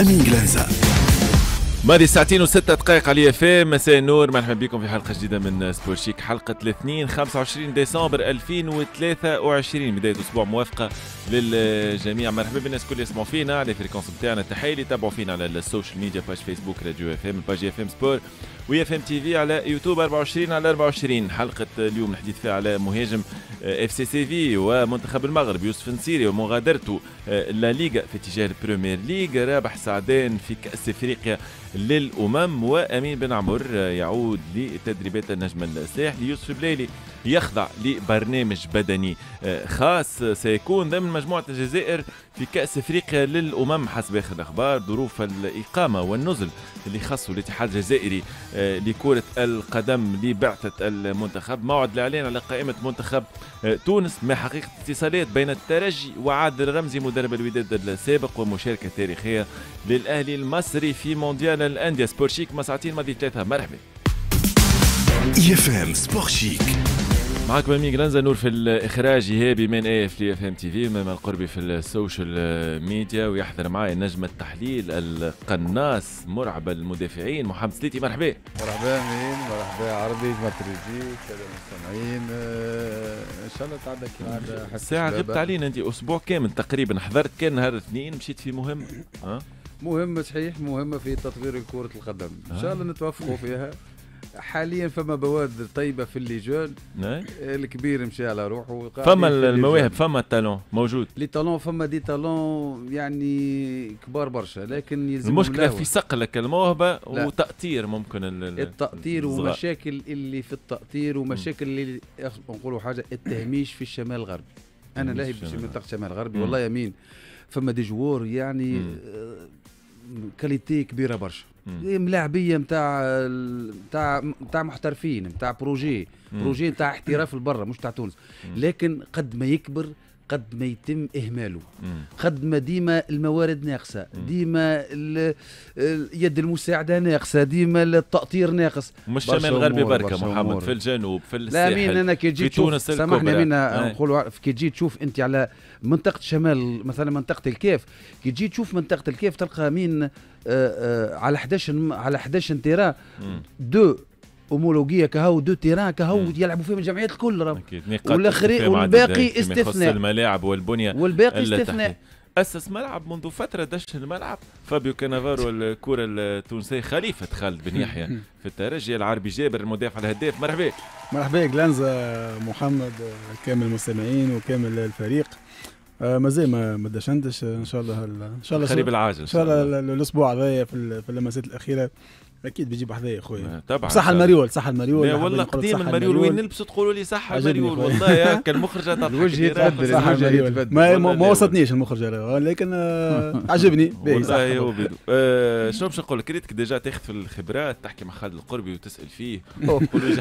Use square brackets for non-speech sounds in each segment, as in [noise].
امين جلانزا ماضي ساعتين وستة دقائق على اف ام مساء النور مرحبا بكم في حلقة جديدة من سبور شيك حلقة الاثنين 25 ديسمبر 2023 بداية أسبوع موافقة للجميع مرحبا بالناس الكل يسمعوا فينا على الفريكونس نتاعنا التحية اللي يتابعوا فينا على السوشيال ميديا باج فيسبوك راديو اف ام باج اف ام سبور اف ام تي في على يوتيوب 24 على 24 حلقه اليوم الحديث فيها على مهاجم آه، اف سي سي في ومنتخب المغرب يوسف نسيري ومغادرته آه، لا ليغا في اتجاه البريمير ليغ رابح سعدان في كاس افريقيا للامم وامين بن عمر آه، يعود لتدريبات النجم الساحلي يوسف بليلي يخضع لبرنامج بدني آه، خاص سيكون ضمن مجموعة الجزائر في كأس أفريقيا للأمم حسب آخر الأخبار ظروف الإقامة والنزل اللي خصوا الاتحاد الجزائري آه، لكرة القدم لبعثة المنتخب موعد الإعلان على قائمة منتخب آه، تونس مع حقيقة اتصالات بين الترجي وعادل رمزي مدرب الوداد السابق ومشاركة تاريخية للأهلي المصري في مونديال الأندية سبورشيك مساعتين ماضي ثلاثة مرحبا يفهم سبورشيك معكم امين جلنزا نور في الاخراج ايهابي من اي اف اف ام تي في من القربي في السوشيال ميديا ويحضر معي نجم التحليل القناص مرعب المدافعين محمد سليتي مرحبا مرحبا امين مرحبا عربي مرحبا كذا المستمعين آه، ان شاء الله تعدى كيما ساعه غبت علينا انت اسبوع كامل تقريبا حضرت كان نهار اثنين مشيت في مهمه أه؟ مهمة صحيح مهمة في تطوير كرة القدم إن شاء الله نتوفقوا فيها حاليا فما بوادر طيبه في الليجون نعم. الكبير مشى على روحه فما المواهب فما التالون موجود لي تالون فما دي تالون يعني كبار برشا لكن يلزم المشكله في صقلك الموهبه وتاطير ممكن التاطير ومشاكل اللي في التاطير ومشاكل اللي نقولوا حاجه التهميش في الشمال الغربي انا لاهي في منطقه الشمال الغربي والله يمين فما دي جوار يعني كاليتي آه، كبيره برشا إيه، ملاعبيه نتاع نتاع نتاع محترفين نتاع بروجي بروجي نتاع احتراف البرة مش تاع تونس لكن قد ما يكبر قد ما يتم اهماله قد ما ديما الموارد ناقصه ديما يد المساعده ناقصه ديما التاطير ناقص مش شمال غربي بركه محمد في الجنوب في الساحل لا مين انا كي تجي تشوف سامحني مين نقولوا كي تجي تشوف انت على منطقه شمال مثلا منطقه الكيف كي تجي تشوف منطقه الكيف تلقى مين آآ آه، آآ آه، على 11 على 11 تيرا دو امولوجيه كهو دو تيران كهو يلعبوا فيهم الجمعيات الكل راه والاخرين والباقي استثناء الملاعب والبنيه والباقي استثناء اسس ملعب منذ فتره دش الملعب فابيو كانافارو الكره التونسيه خليفه خالد بن يحيى في الترجي العربي جابر المدافع الهداف مرحبا مرحبا جلانزا محمد كامل المستمعين وكامل الفريق آه مازال ما ما دشنتش ان شاء الله ان شاء الله قريب العاجل ان شاء الله الاسبوع هذايا في اللمسات الاخيره اكيد بيجيب حذايا خويا طبعا صح المريول صح المريول لا والله قديم المريول وين نلبسه تقولوا لي صح المريول والله هكا [laughs] المخرجه تضحك الوجه يتبدل الوجه يتبدل ما, ما وصلتنيش المخرجه لكن آه، [laughs] عجبني والله [laughs] آه، شنو باش نقول لك ريتك ديجا تاخذ في الخبرات تحكي مع خالد القربي وتسال فيه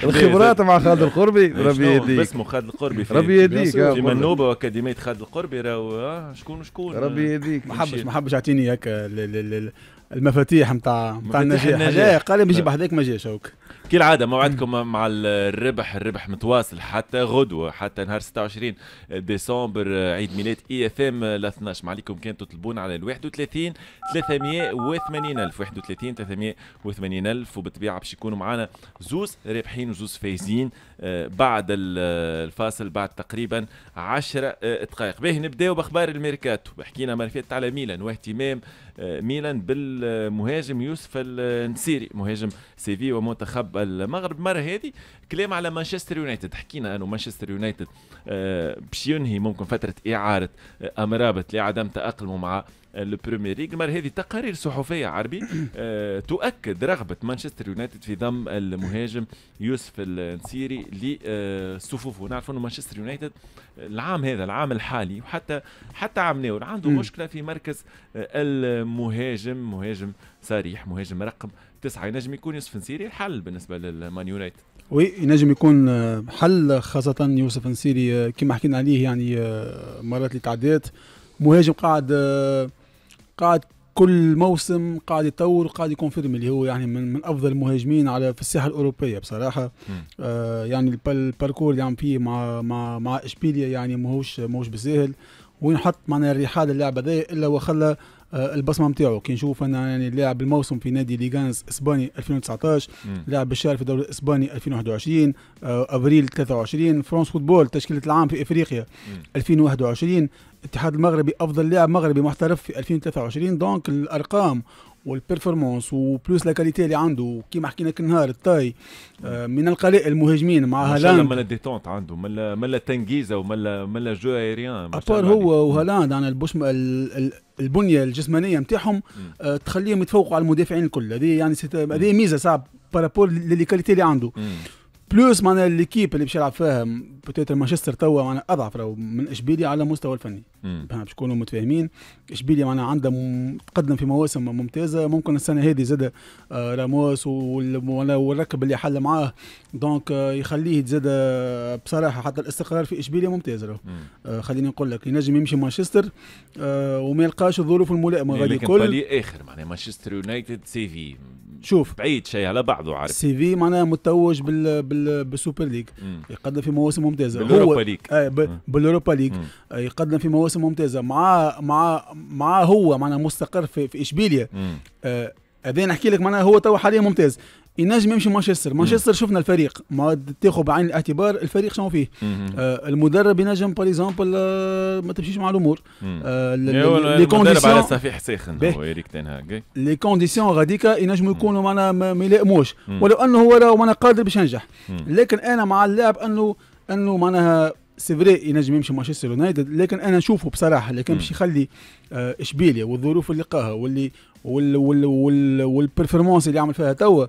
الخبرات مع خالد القربي إيه، ربي يهديك اسمه خالد القربي ربي يهديك في منوبه واكاديميه خالد القربي راهو آه، شكون شكون ربي يهديك ما حبش ما حبش يعطيني هكا المفاتيح نتاع نتاع النجاح النجاح قال لي بيجيب ما جاش هوك كالعاده موعدكم مع الربح الربح متواصل حتى غدوه حتى نهار 26 ديسمبر عيد ميلاد اي اف ام ال 12 ما عليكم كان تطلبون على ال 31 380 الف 31 380 الف وبالطبيعه باش يكونوا معنا زوز رابحين وزوز فايزين آه، بعد الفاصل بعد تقريبا 10 آه، دقائق باهي نبداو باخبار الميركاتو حكينا ملفات على ميلان واهتمام ميلان بالمهاجم يوسف النسيري مهاجم سيفي ومنتخب المغرب مرة هذه كلام على مانشستر يونايتد حكينا انه مانشستر يونايتد آه، باش ينهي ممكن فترة إعارة آه، أمرابط لعدم تأقلمه مع البريمير ليغ هذه تقارير صحفيه عربي آه، تؤكد رغبه مانشستر يونايتد في ضم المهاجم يوسف النسيري لصفوفه نعرف انه مانشستر يونايتد العام هذا العام الحالي وحتى حتى عام ناول عنده مشكله في مركز المهاجم مهاجم صريح مهاجم رقم تسعه ينجم يكون يوسف نسيري الحل بالنسبه للمان يونايتد وي ينجم يكون حل خاصة يوسف نسيري كما حكينا عليه يعني آه، مرات اللي مهاجم قاعد آه، قاعد كل موسم قاعد يطور وقاعد يكونفيرم اللي هو يعني من, من افضل المهاجمين على في الساحه الاوروبيه بصراحه آه يعني الباركور اللي يعني عم فيه مع مع مع اشبيليا يعني ماهوش ماهوش بسهل وين حط معنا الريحه للاعب هذايا الا وخلى آه، البصمه نتاعو كي نشوف انا يعني لاعب الموسم في نادي ليغانز اسباني 2019 لاعب الشهر في الدوري الاسباني 2021 آه، ابريل 23 فرانس فوتبول تشكيله العام في افريقيا 2021 الاتحاد المغربي افضل لاعب مغربي محترف في 2023 دونك الارقام والبرفورمانس وبلوس لا كاليتي اللي عنده كيما حكينا كل نهار الطاي آه، من القلائل المهاجمين مع هالاند ما ديتونت عنده ملا ملا تنجيزه وما ملا جو ايريان ابار هو وهالاند عن البوش البنيه الجسمانيه نتاعهم آه، تخليهم يتفوقوا على المدافعين الكل هذه يعني هذه ميزه صعب بارابول للي كاليتي اللي عنده بلوس معناها ليكيب اللي باش يلعب فيها بوتيتر مانشستر توا معناها اضعف راهو من اشبيليا على المستوى الفني باش نكونوا متفاهمين اشبيليا معناها عندها تقدم في مواسم ممتازه ممكن السنه هذه زاد آه، راموس والركب اللي حل معاه دونك آه، يخليه زاد بصراحه حتى الاستقرار في اشبيليا ممتاز راهو خليني نقول لك ينجم يمشي مانشستر آه، وما يلقاش الظروف الملائمه إيه، غادي الكل اخر معناها مانشستر يونايتد سيفي شوف بعيد شيء على بعضه عارف سي في معناها متوج بال بال بالسوبر ليج يقدم في مواسم ممتازه بالاوروبا ليج إيه، بالاوروبا ليج يقدم في مواسم ممتازه مع مع مع هو معناها مستقر في, في اشبيليا هذا نحكي لك معناها هو تو حاليا ممتاز ينجم يمشي مانشستر مانشستر شفنا الفريق ما تاخذ بعين الاعتبار الفريق شنو فيه آه المدرب ينجم بار اكزومبل آه ما تمشيش مع الامور آه، لي كونديسيون على صفيح ساخن هو اريك تنهاج لي كونديسيون غاديك ينجموا يكونوا معنا ما يلائموش ولو انه هو راهو معنا قادر باش ينجح لكن انا مع اللاعب انه انه معناها سي فري ينجم يمشي مانشستر يونايتد لكن انا نشوفه بصراحه لكن باش يخلي آه، اشبيليا والظروف اللي لقاها واللي وال وال وال والبرفورمانس اللي عمل فيها توا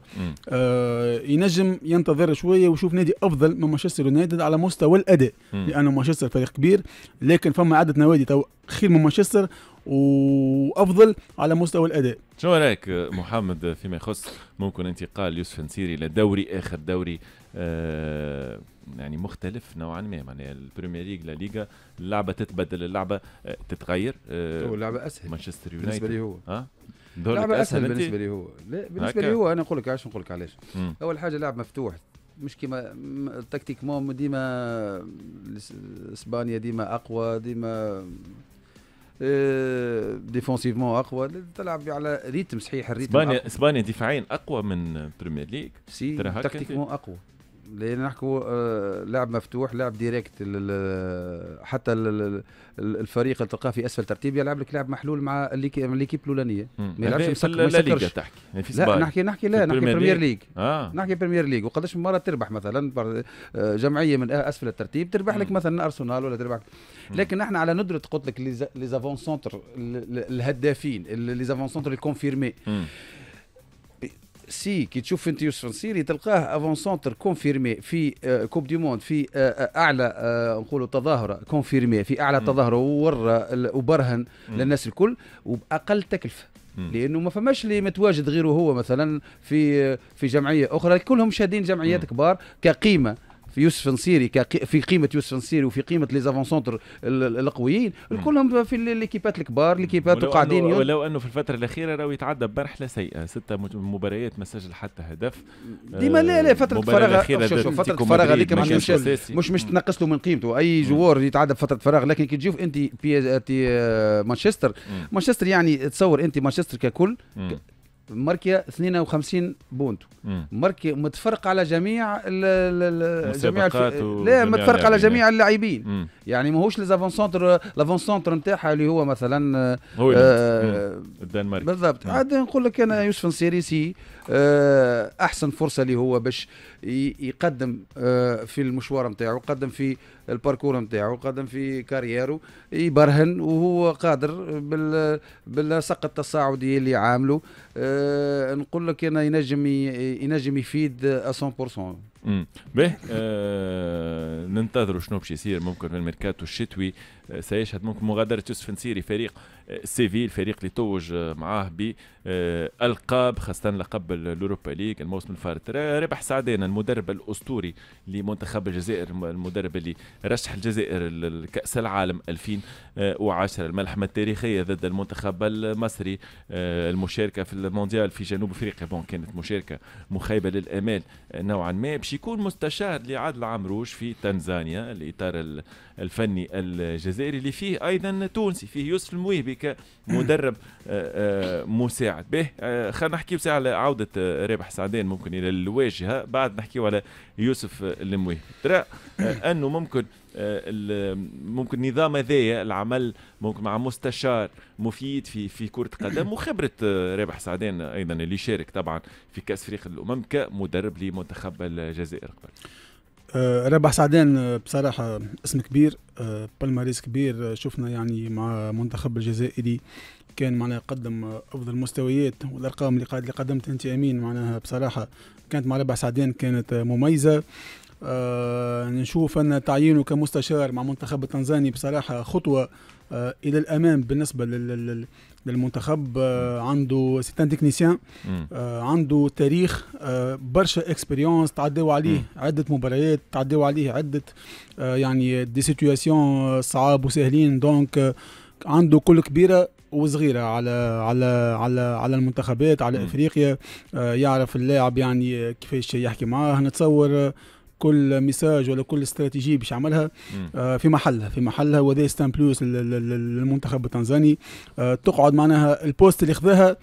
آه ينجم ينتظر شويه ويشوف نادي افضل من مانشستر يونايتد على مستوى الاداء مم. لانه مانشستر فريق كبير لكن فما عده نوادي توا خير من مانشستر وافضل على مستوى الاداء شنو رايك محمد فيما يخص ممكن انتقال يوسف نسيري لدوري اخر دوري آه يعني مختلف نوعا ما معناها يعني البريمير ليج لا ليغا اللعبه تتبدل اللعبه آه، تتغير آه اللعبه اسهل مانشستر يونايتد بالنسبه لي هو أه؟ دورك اسهل بالنسبه لي هو لا بالنسبه لي هو انا نقول لك علاش نقول لك علاش اول حاجه لاعب مفتوح مش كيما التكتيك مو ديما اسبانيا ديما اقوى ديما آه، ديفونسيفمون اقوى تلعب على ريتم صحيح الريتم اسبانيا اسبانيا دفاعين اقوى من بريمير ليج سي تكتيكمون اقوى لان نحكوا لعب مفتوح لعب ديريكت حتى الفريق اللي تلقاه في اسفل ترتيب يلعب لك لعب محلول مع ليكيب الاولانيه ما يلعبش مسك لا ليغا تحكي لا نحكي نحكي لا نحكي بريمير ليغ آه. نحكي بريمير ليغ وقداش مره تربح مثلا جمعيه من اسفل الترتيب تربح لك مثلا ارسنال ولا تربح لكن احنا على ندره قلت لك لي زافون سونتر الهدافين لي زافون سونتر الكونفيرمي سي كي تشوف انت يوسف نصيري تلقاه افون سونتر كونفيرمي في كوب دي موند في اعلى نقولوا تظاهره كونفيرمي في اعلى تظاهره وورى وبرهن للناس الكل وباقل تكلفه لانه ما فماش اللي متواجد غيره هو مثلا في في جمعيه اخرى كلهم شادين جمعيات كبار كقيمه في يوسف نصيري في قيمه يوسف نصيري وفي قيمه لي سونتر القويين كلهم في ليكيبات الكبار ليكيبات وقاعدين ولو, ولو انه في الفتره الاخيره راهو يتعدى برحله سيئه سته مباريات ما سجل حتى هدف ديما لا لا فتره فراغ فتره فراغ هذيك مش مش مش تنقص له من قيمته اي جوار يتعدى فتره فراغ لكن كي تشوف انت آه، مانشستر مانشستر يعني تصور انت مانشستر ككل ماركيا 52 بونتو ماركيا متفرق على جميع جميع لا متفرق على جميع اللاعبين يعني ماهوش لافون سونتر لافون سونتر نتاعها اللي هو مثلا هو آه, آه، الدنمارك بالضبط عاد نقول لك انا يوسف نصيري سي آه، احسن فرصه اللي هو باش آه، يقدم في المشوار نتاعو قدم في الباركور نتاعو قدم في كاريرو يبرهن وهو قادر بال بالسق التصاعدي اللي عامله آه، نقول لك انا ينجم ينجم يفيد 100% امم باهي ننتظروا شنو باش يصير ممكن في الميركاتو الشتوي سيشهد ممكن مغادره يوسف نسيري فريق سيفي الفريق اللي توج معاه بألقاب آه، خاصة لقب الأوروبا ليج الموسم الفارط ربح سعدان المدرب الأسطوري لمنتخب الجزائر المدرب اللي رشح الجزائر لكأس العالم 2010 الملحمة التاريخية ضد المنتخب المصري آه، المشاركة في المونديال في جنوب أفريقيا بون كانت مشاركة مخيبة للآمال نوعا ما باش يكون مستشار لعادل عمروش في تنزانيا الإطار الفني الجزائري اللي فيه أيضا تونسي فيه يوسف المويبي كمدرب مدرب آه، آه، مساعد به آه، خلينا نحكي بساعة على عودة رابح سعدان ممكن إلى الواجهة بعد نحكيو على يوسف الموي ترى أنه ممكن ممكن نظام هذايا العمل ممكن مع مستشار مفيد في في كره قدم [coughs] وخبره رابح سعدان ايضا اللي شارك طبعا في كاس فريق الامم كمدرب لمنتخب الجزائر قبل رابح آه، سعدان آه، بصراحة اسم كبير آه، بالماريس كبير شفنا يعني مع منتخب الجزائري كان معناها قدم افضل مستويات والارقام اللي قدمت انت امين معناها بصراحه كانت مع رابح سعدان كانت مميزه نشوف ان تعيينه كمستشار مع منتخب التنزاني بصراحه خطوه الى الامام بالنسبه لل للمنتخب آه، عنده ستان تكنيسيان آه، عنده تاريخ آه، برشا اكسبيريونس تعداو عليه عده مباريات تعداو عليه عده يعني دي سيتياسيون صعاب وسهلين دونك عنده كل كبيره وصغيره على على على على المنتخبات على افريقيا يعرف اللاعب يعني كيفاش يحكي معاه نتصور كل ميساج ولا كل استراتيجيه باش يعملها آه في محلها في محلها وهذا ستان بلوس للمنتخب التنزاني آه تقعد معناها البوست اللي خذاها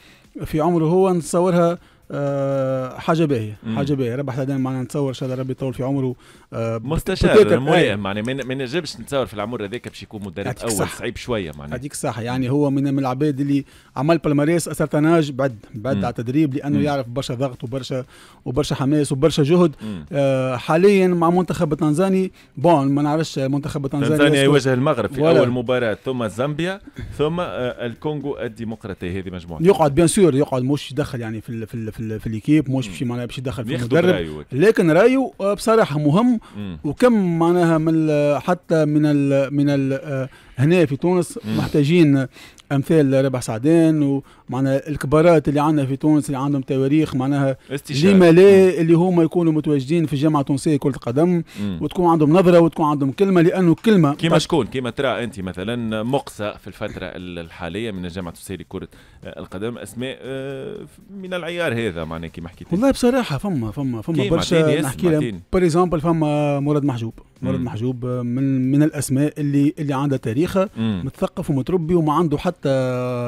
في عمره هو نصورها آه، حاجه باهيه حاجه باهيه ربح حدان معنا نتصور ان شاء الله ربي يطول في عمره أه مستشار ملائم معناها يعني ما نجمش نتصور في العمر هذاك باش يكون مدرب اول صعيب شويه معناها هذيك الصحه يعني هو من, العباد اللي عمل بالماريس اسرتناج بعد بعد على التدريب لانه مم. يعرف برشا ضغط وبرشا وبرشا حماس وبرشا جهد أه حاليا مع منتخب التنزاني بون ما نعرفش منتخب التنزاني تنزانيا يواجه المغرب في ولا. اول مباراه ثم زامبيا ثم آه، الكونغو الديمقراطيه هذه مجموعه يقعد بيان سور يقعد مش يدخل يعني في في في, في ليكيب مش باش معناها باش يدخل في المدرب لكن رايو آه، بصراحه مهم وكم معناها من حتى من ال من ال آه، هنا في تونس محتاجين امثال ربح سعدان معناها الكبارات اللي عندنا في تونس اللي عندهم تواريخ معناها لما لا اللي هما يكونوا متواجدين في الجامعه التونسيه كره القدم وتكون عندهم نظره وتكون عندهم كلمه لانه كلمه كيما شكون كيما ترى انت مثلا مقصى في الفتره الحاليه من الجامعه التونسيه لكره آه، القدم اسماء آه، من العيار هذا معناها كيما حكيت والله بصراحه فما فما فما برشا نحكي لهم اكزومبل فما مراد محجوب مراد محجوب آه، من من الاسماء اللي اللي عندها تاريخها متثقف ومتربي وما عنده حتى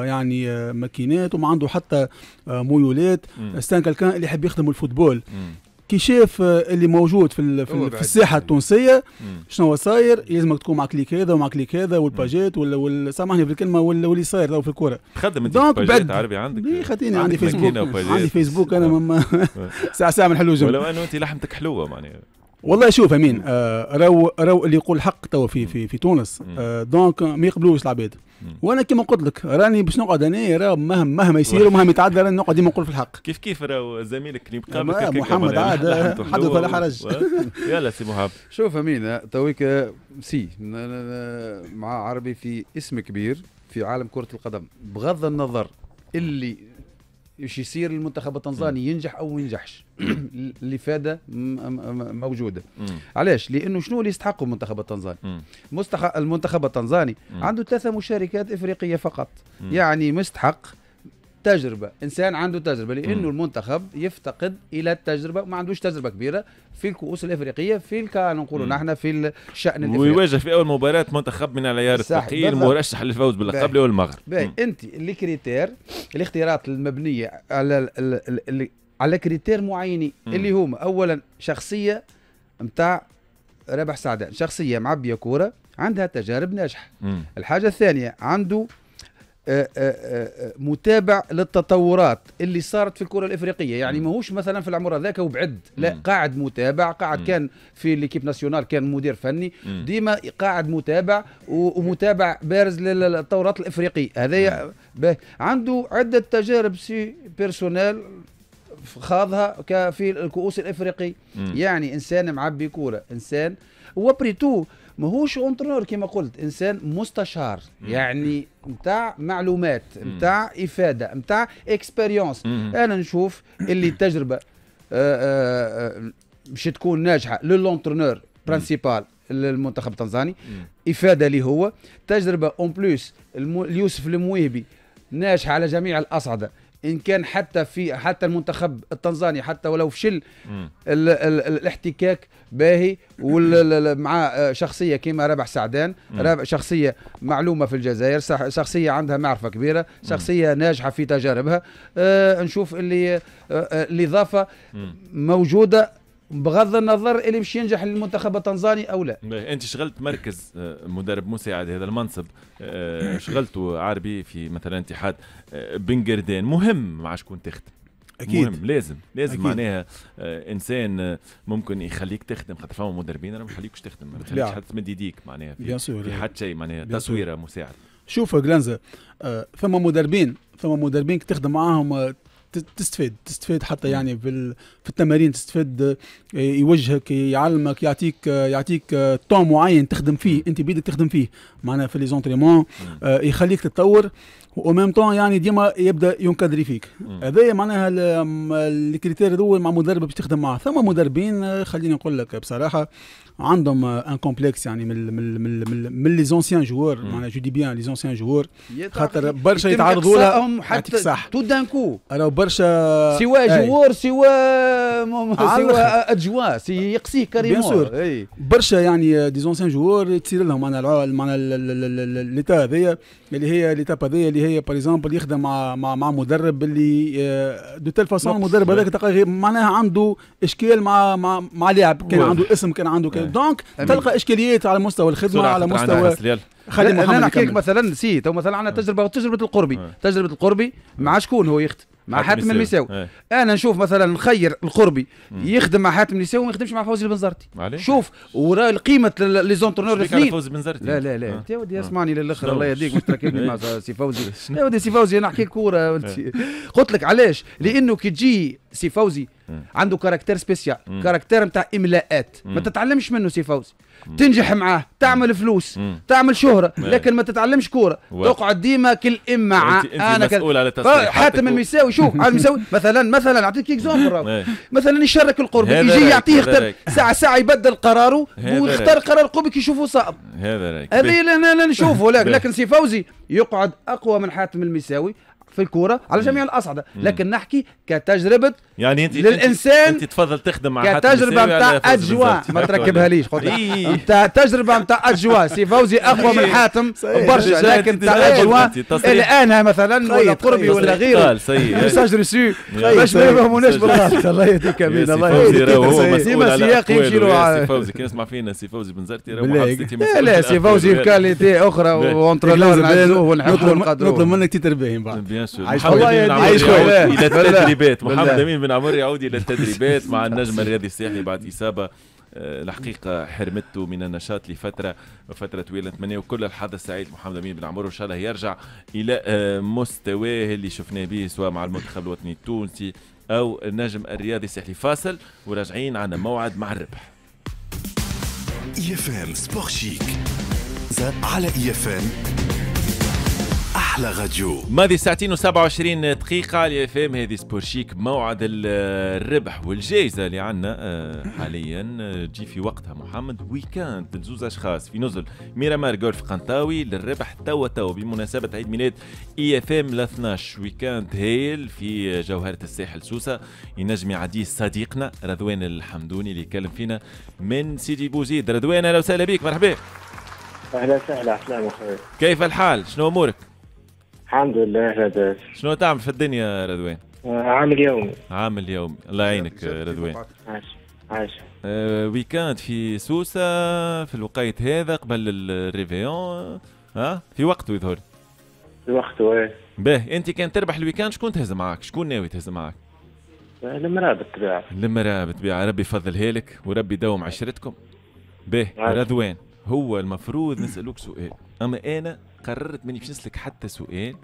يعني ماكينه الستينات وما عنده حتى آه، ميولات ستان كالكان اللي يحب يخدم الفوتبول كي شاف آه، اللي موجود في في الساحه التونسيه شنو هو صاير لازمك تكون مع كليك هذا ومع كليك هذا والباجيت ولا سامحني في الكلمه واللي صاير في الكوره تخدم انت بعد عربي عندك إيه، خاطيني عندي فيسبوك عندي فيسبوك انا [laughs] [laughs] ساعه ساعه من حلو نحلوش ولو انه انت لحمتك حلوه معناها يعني. والله شوف امين آه راهو راهو اللي يقول الحق توا في في في تونس آه دونك ما يقبلوش العباد وانا كما قلت لك راني باش نقعد انا راه مهما مهما يصير ومهما يتعدى راني نقعد ديما نقول في الحق كيف كيف راهو زميلك اللي بقى محمد عاد حدث ولا حرج يلا سي محمد شوف امين تويك سي مع عربي في اسم كبير في عالم كره القدم بغض النظر اللي ايش يصير المنتخب التنزاني ينجح او ما ينجحش [clears throat] الافاده موجوده علاش لانه شنو اللي يستحقه المنتخب التنزاني مستحق المنتخب التنزاني عنده ثلاثه مشاركات افريقيه فقط يعني مستحق تجربه انسان عنده تجربه لانه المنتخب يفتقد الى التجربه ما عندوش تجربه كبيره في الكؤوس الافريقيه في الكا نقولوا نحن في الشان الافريقي ويواجه في اول مباراه منتخب من العيار الثقيل مرشح للفوز باللقب والمغرب باهي انت الكريتير الاختيارات المبنيه على الـ الـ الـ على كريتير معينين اللي هما اولا شخصيه نتاع رابح سعدان شخصيه معبيه كوره عندها تجارب ناجحه الحاجه الثانيه عنده آه، آه، آه، متابع للتطورات اللي صارت في الكره الافريقيه يعني ماهوش مثلا في العمر هذاك وبعد لا قاعد متابع قاعد كان في ليكيب ناسيونال كان مدير فني ديما قاعد متابع ومتابع بارز للتطورات الافريقيه هذا عنده عده تجارب سي بيرسونيل خاضها في الكؤوس الافريقي يعني انسان معبي كوره انسان وبريتو ماهوش اونترونور كما قلت انسان مستشار يعني نتاع معلومات نتاع افاده نتاع اكسبيريونس انا نشوف اللي التجربه آه، آه، باش تكون ناجحه للونترونور برانسيبال للمنتخب التنزاني افاده لي هو تجربه اون بلوس اليوسف المويهبي ناجحه على جميع الاصعده ان كان حتى في حتى المنتخب التنزاني حتى ولو فشل ال ال الاحتكاك باهي مع آه، شخصيه كيما رابح سعدان رابح شخصيه معلومه في الجزائر شخصيه عندها معرفه كبيره شخصيه ناجحه في تجاربها آه نشوف اللي آه، آه، الاضافه موجوده بغض النظر اللي باش ينجح المنتخب التنزاني او لا انت شغلت مركز آه، مدرب مساعد هذا المنصب آه، شغلته عربي في مثلا اتحاد آه، بن قردان مهم مع شكون تخدم اكيد مهم لازم لازم أكيد. معناها انسان ممكن يخليك تخدم خاطر فما مدربين ما يخليكش تخدم ما يخليكش حتى تمد يديك معناها في, في حتى شيء معناها تصويره مساعد شوف جلانزا فما مدربين فما مدربين تخدم معاهم تستفاد تستفاد حتى يعني في في التمارين تستفاد يوجهك يعلمك يعطيك يعطيك طون معين تخدم فيه انت بيدك تخدم فيه معناها في لي زونتريمون آه، يخليك تتطور ميم طون يعني ديما يبدا ينكدري فيك هذايا معناها الكريتير هذو مع مدرب باش تخدم معاه ثم مدربين آه، خليني نقول لك بصراحه عندهم ان آه، كومبلكس يعني من من من من لي زونسيان جوور معناها جو دي بيان لي زونسيان جوور خاطر برشا يتعرضوا لها يعني حتى صح تو دان كو راهو برشا سوا جوور سوا سوا ادجوا سي يقسيه كريم بيان سور برشا يعني دي زونسيان جوور تصير لهم معناها معناها ليتا هذايا اللي هي ليتاب هذيا اللي هي باغ اكزومبل يخدم مع مع, مدرب اللي دو تيل فاسون المدرب هذاك تلقى معناها عنده اشكال مع مع مع لاعب كان عنده اسم كان عنده كان دونك تلقى اشكاليات على مستوى الخدمه على مستوى خلينا نحكي لك مثلا سي تو مثلا عندنا تجربه تجربه القربي تجربه القربي مع شكون هو يخدم مع حاتم النساوي إيه. انا نشوف مثلا نخير القربي مم. يخدم مع حاتم النساوي وما يخدمش مع فوزي البنزرتي شوف وراه قيمه لي زونترنور الاثنين فوزي البنزرتي لا لا لا انت آه. ودي آه. اسمعني للاخر الله يهديك مش تركبني [laughs] مع سي فوزي إيه. يا ودي سي فوزي نحكي كوره إيه. قلت لك علاش لانه كي تجي سي فوزي عنده كاركتير سبيسيال كاركتير نتاع املاءات ما تتعلمش منه سي فوزي تنجح معاه تعمل فلوس تعمل شهره لكن ما تتعلمش كوره تقعد ديما كل اما انا مسؤول على آه، حاتم المساوي شوف على المساوي مثلا مثلا اعطيك اكزومبل مثلا يشارك القرب يجي يعطيه يختار ساعه ساعه يبدل قراره ويختار قرار قربك يشوفه صعب هذا رايك هذه نشوفه [laughs] لكن سي فوزي يقعد اقوى من حاتم المساوي في الكوره على جميع الاصعده لكن نحكي كتجربه يعني انت للانسان انت تفضل تخدم مع تجربه نتاع اجواء ما تركبها ليش قلت انت تجربه نتاع اجواء سي فوزي اقوى من حاتم برشا لكن نتاع اجواء الان مثلا ولا قربي ولا غيره ميساج ريسي باش ما يفهموناش بالغلط الله يهديك امين الله يهديك سي فوزي يمشي سي فوزي كي يسمع فينا سي فوزي بن زرتي لا لا سي فوزي بكاليتي اخرى [laughs] وانترولور نعزوه ونحبوه نقدروه نطلب منك تتربيه من بعد نعم. بيان سور عايش خويا عايش تدريبات محمد امين من عمر يعود الى [laughs] التدريبات مع [laughs] النجم [laughs] الرياضي الساحلي بعد إصابة آه، الحقيقة حرمته من النشاط لفترة فترة طويلة نتمنى كل الحظ السعيد محمد أمين بن عمر وإن شاء الله يرجع إلى آه، مستواه اللي شفناه به سواء مع المنتخب الوطني التونسي أو النجم الرياضي الساحلي فاصل وراجعين عن موعد مع الربح اي اف ام سبور شيك على اي اف ام احلى غديو ماضي ساعتين و27 دقيقه على اف ام هذه سبور شيك موعد الربح والجائزه اللي عندنا آه، حاليا آه، تجي في وقتها محمد ويكاند لزوز اشخاص في نزل ميرامار جولف قنطاوي للربح توا توا بمناسبه عيد ميلاد اي اف ام ال 12 ويكاند هايل في جوهره الساحل سوسه ينجم يعديه صديقنا رضوان الحمدوني اللي يكلم فينا من سيدي بوزيد رضوان اهلا وسهلا بك مرحبا اهلا وسهلا احلام اخوي كيف الحال شنو امورك الحمد لله لاباس شنو تعمل في الدنيا رضوان؟ عامل يومي عامل يومي الله يعينك رضوان عاش عاش آه ويكاند في سوسة في الوقيت هذا قبل الريفيون ها في وقته يظهر في وقته ايه باه انت كان تربح الويكاند شكون تهز معاك؟ شكون ناوي تهز معاك؟ المرأة بالطبيعة المرأة بالطبيعة ربي يفضلها لك وربي يداوم عشرتكم به رضوان هو المفروض نسالوك سؤال اما انا قررت ماني باش نسلك حتى سؤال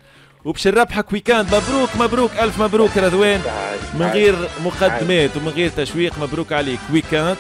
وباش نربحك ويكاند مبروك مبروك الف مبروك رضوان من غير مقدمات ومن غير تشويق مبروك عليك ويكاند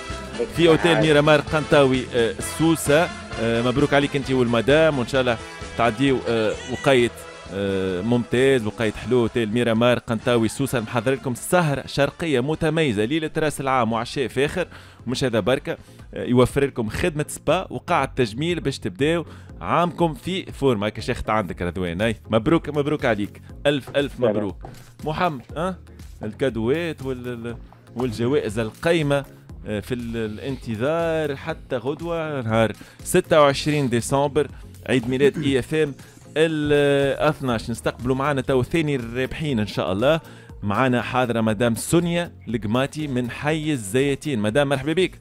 في اوتيل ميرامار قنطاوي السوسه آه، آه، مبروك عليك انت والمدام وان شاء الله تعديو آه، وقيت آه، ممتاز وقايد حلو تيل ميرامار قنطاوي سوسه محضر لكم سهره شرقيه متميزه ليله راس العام وعشاء فاخر ومش هذا بركه آه، يوفر لكم خدمه سبا وقاعه تجميل باش تبداو عامكم في فورما هكا عندك رضوان اي مبروك مبروك عليك الف الف مبروك محمد أه؟ الكادوات وال والجوائز القيمه آه، في الانتظار حتى غدوه نهار 26 ديسمبر عيد ميلاد [coughs] اي اف ام ال 12 نستقبلوا معنا تو ثاني الرابحين ان شاء الله معنا حاضره مدام سونيا القماتي من حي الزيتين مدام مرحبا بك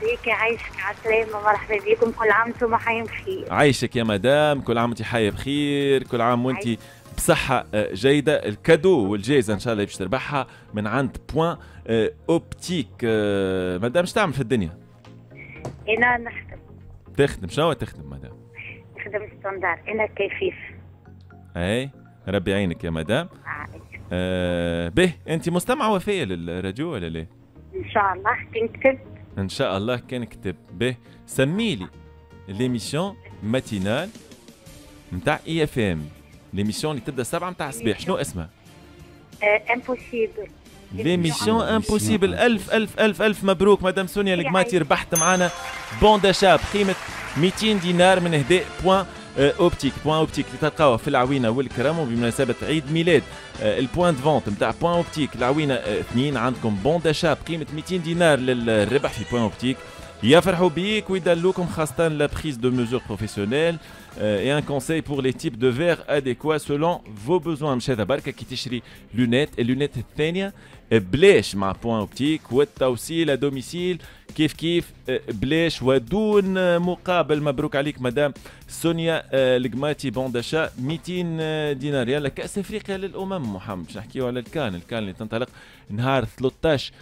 بيك عايشك على السلامة مرحبا بكم كل عام وانتم حيين بخير عايشك يا مدام كل عام وانت حية بخير كل عام وانت بصحة آه، جيدة الكادو والجائزة إن شاء الله باش تربحها من عند بوان آه، أوبتيك آه، مدام شنو تعمل في الدنيا؟ أنا نخدم تخدم شنو تخدم مدام؟ نخدم ستوندار انا كيفيف اي ربي يعينك يا مدام آه به انت مستمعه وفيه للراديو ولا لا؟ ان شاء الله كنكتب ان شاء الله كنكتب به سميلي لي ليميسيون ماتينال نتاع اي اف ام ليميسيون اللي تبدا السبعه نتاع الصباح شنو اسمها؟ امبوسيبل آه، ليميسيون امبوسيبل الف الف الف الف مبروك مدام سونيا القماتي ربحت معنا بون داشا بقيمه 200 دينار من هداء بوان اوبتيك بوان اوبتيك اللي تلقاوه في العوينه والكرم وبمناسبه عيد ميلاد البوان فونت نتاع بوان اوبتيك العوينه اثنين عندكم بون داشا بقيمه 200 دينار للربح في بوان اوبتيك يفرحوا بيك ويدلوكم خاصة لا بريز دو ميزور بروفيسيونيل اي ان كونساي بور لي تيب دو فيغ اديكوا سولون فو بوزوان مش هذا بركه كي تشري لونات اللونات الثانيه بلاش مع بوان اوبتيك والتوصيل ا دوميسيل كيف كيف بلاش ودون مقابل مبروك عليك مدام سونيا القماتي بون داشا 200 دينار يلا كاس افريقيا للامم محمد باش نحكيو على الكان الكان اللي تنطلق نهار 13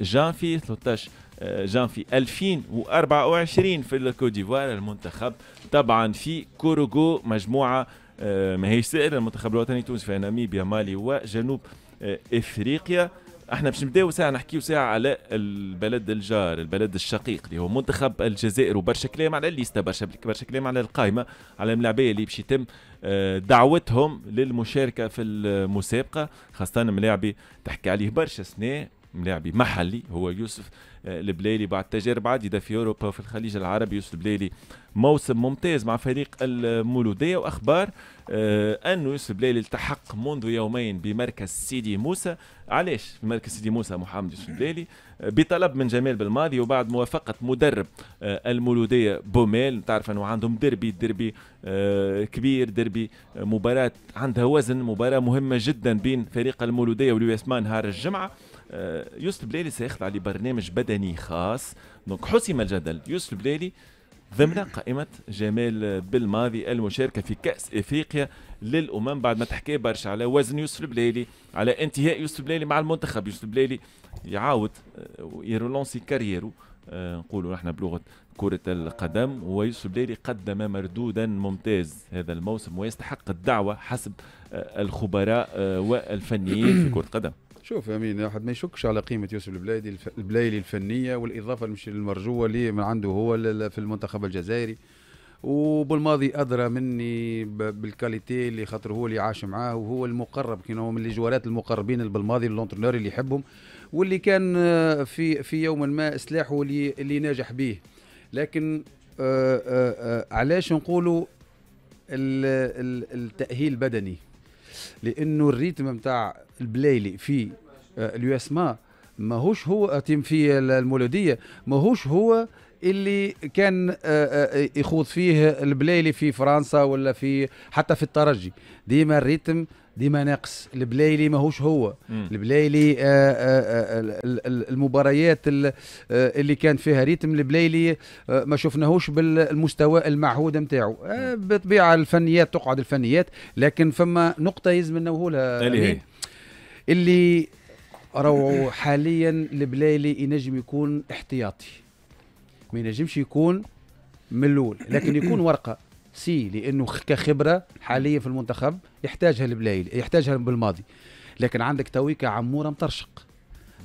جانفي 13 جانفي 2024 في الكوت ديفوار المنتخب طبعا في كوروغو مجموعه آه، ما هي سائل المنتخب الوطني التونسي في ناميبيا مالي وجنوب آه، افريقيا احنا باش نبداو ساعه نحكيو ساعه على البلد الجار البلد الشقيق اللي هو منتخب الجزائر وبرشا كلام على الليسته برشا برشا كلام على القائمه على الملاعبيه اللي باش يتم آه، دعوتهم للمشاركه في المسابقه خاصه ملاعبي تحكي عليه برشا سنه ملاعبي محلي هو يوسف البلايلي بعد تجارب عديده في اوروبا وفي الخليج العربي يوسف البلايلي موسم ممتاز مع فريق المولوديه واخبار آه، انه يوسف البلايلي التحق منذ يومين بمركز سيدي موسى علاش في مركز سيدي موسى محمد يوسف البلايلي آه، بطلب من جمال بالماضي وبعد موافقه مدرب آه، المولوديه بوميل تعرف انه عندهم ديربي ديربي كبير ديربي مباراه عندها وزن مباراه مهمه جدا بين فريق المولوديه واليو اس نهار الجمعه آه، يوسف البلالي سيخضع لبرنامج بدني خاص دونك حسم الجدل يوسف البلالي ضمن قائمة جمال بالماضي المشاركة في كأس إفريقيا للأمم بعد ما تحكي برشا على وزن يوسف البلالي على انتهاء يوسف البلالي مع المنتخب يوسف البلالي يعاود آه، يرولونسي كاريرو آه، نقولوا نحن بلغة كرة القدم ويوسف البلالي قدم مردودا ممتاز هذا الموسم ويستحق الدعوة حسب الخبراء والفنيين في كرة القدم شوف امين واحد ما يشكش على قيمه يوسف البلايلي الف... البلايلي الفنيه والاضافه المش المرجوه اللي من عنده هو في المنتخب الجزائري وبالماضي ادرى مني بالكاليتي اللي خاطر هو اللي عاش معاه وهو المقرب كان هو من الجوالات المقربين بالماضي للونترنور اللي يحبهم واللي كان آه، في في يوم ما سلاحه اللي اللي ناجح به لكن آه، آه، علاش نقولوا التاهيل بدني لانه الريتم نتاع البلايلي في آه، اليو اس ما ماهوش هو تيم في المولوديه ماهوش هو اللي كان آه، آه، يخوض فيه البلايلي في فرنسا ولا في حتى في الترجي ديما الريتم ديما ناقص البلايلي ماهوش هو البلايلي آه، آه، آه، المباريات اللي كان فيها ريتم البلايلي ما شفناهوش بالمستوى المعهود نتاعو بطبيعه الفنيات تقعد الفنيات لكن فما نقطه يلزم نوهولها اللي, اللي راهو حاليا البلايلي ينجم يكون احتياطي ما ينجمش يكون من الاول لكن يكون ورقه سي لانه كخبره حاليا في المنتخب يحتاجها البلايل يحتاجها بالماضي لكن عندك تويكا عموره مطرشق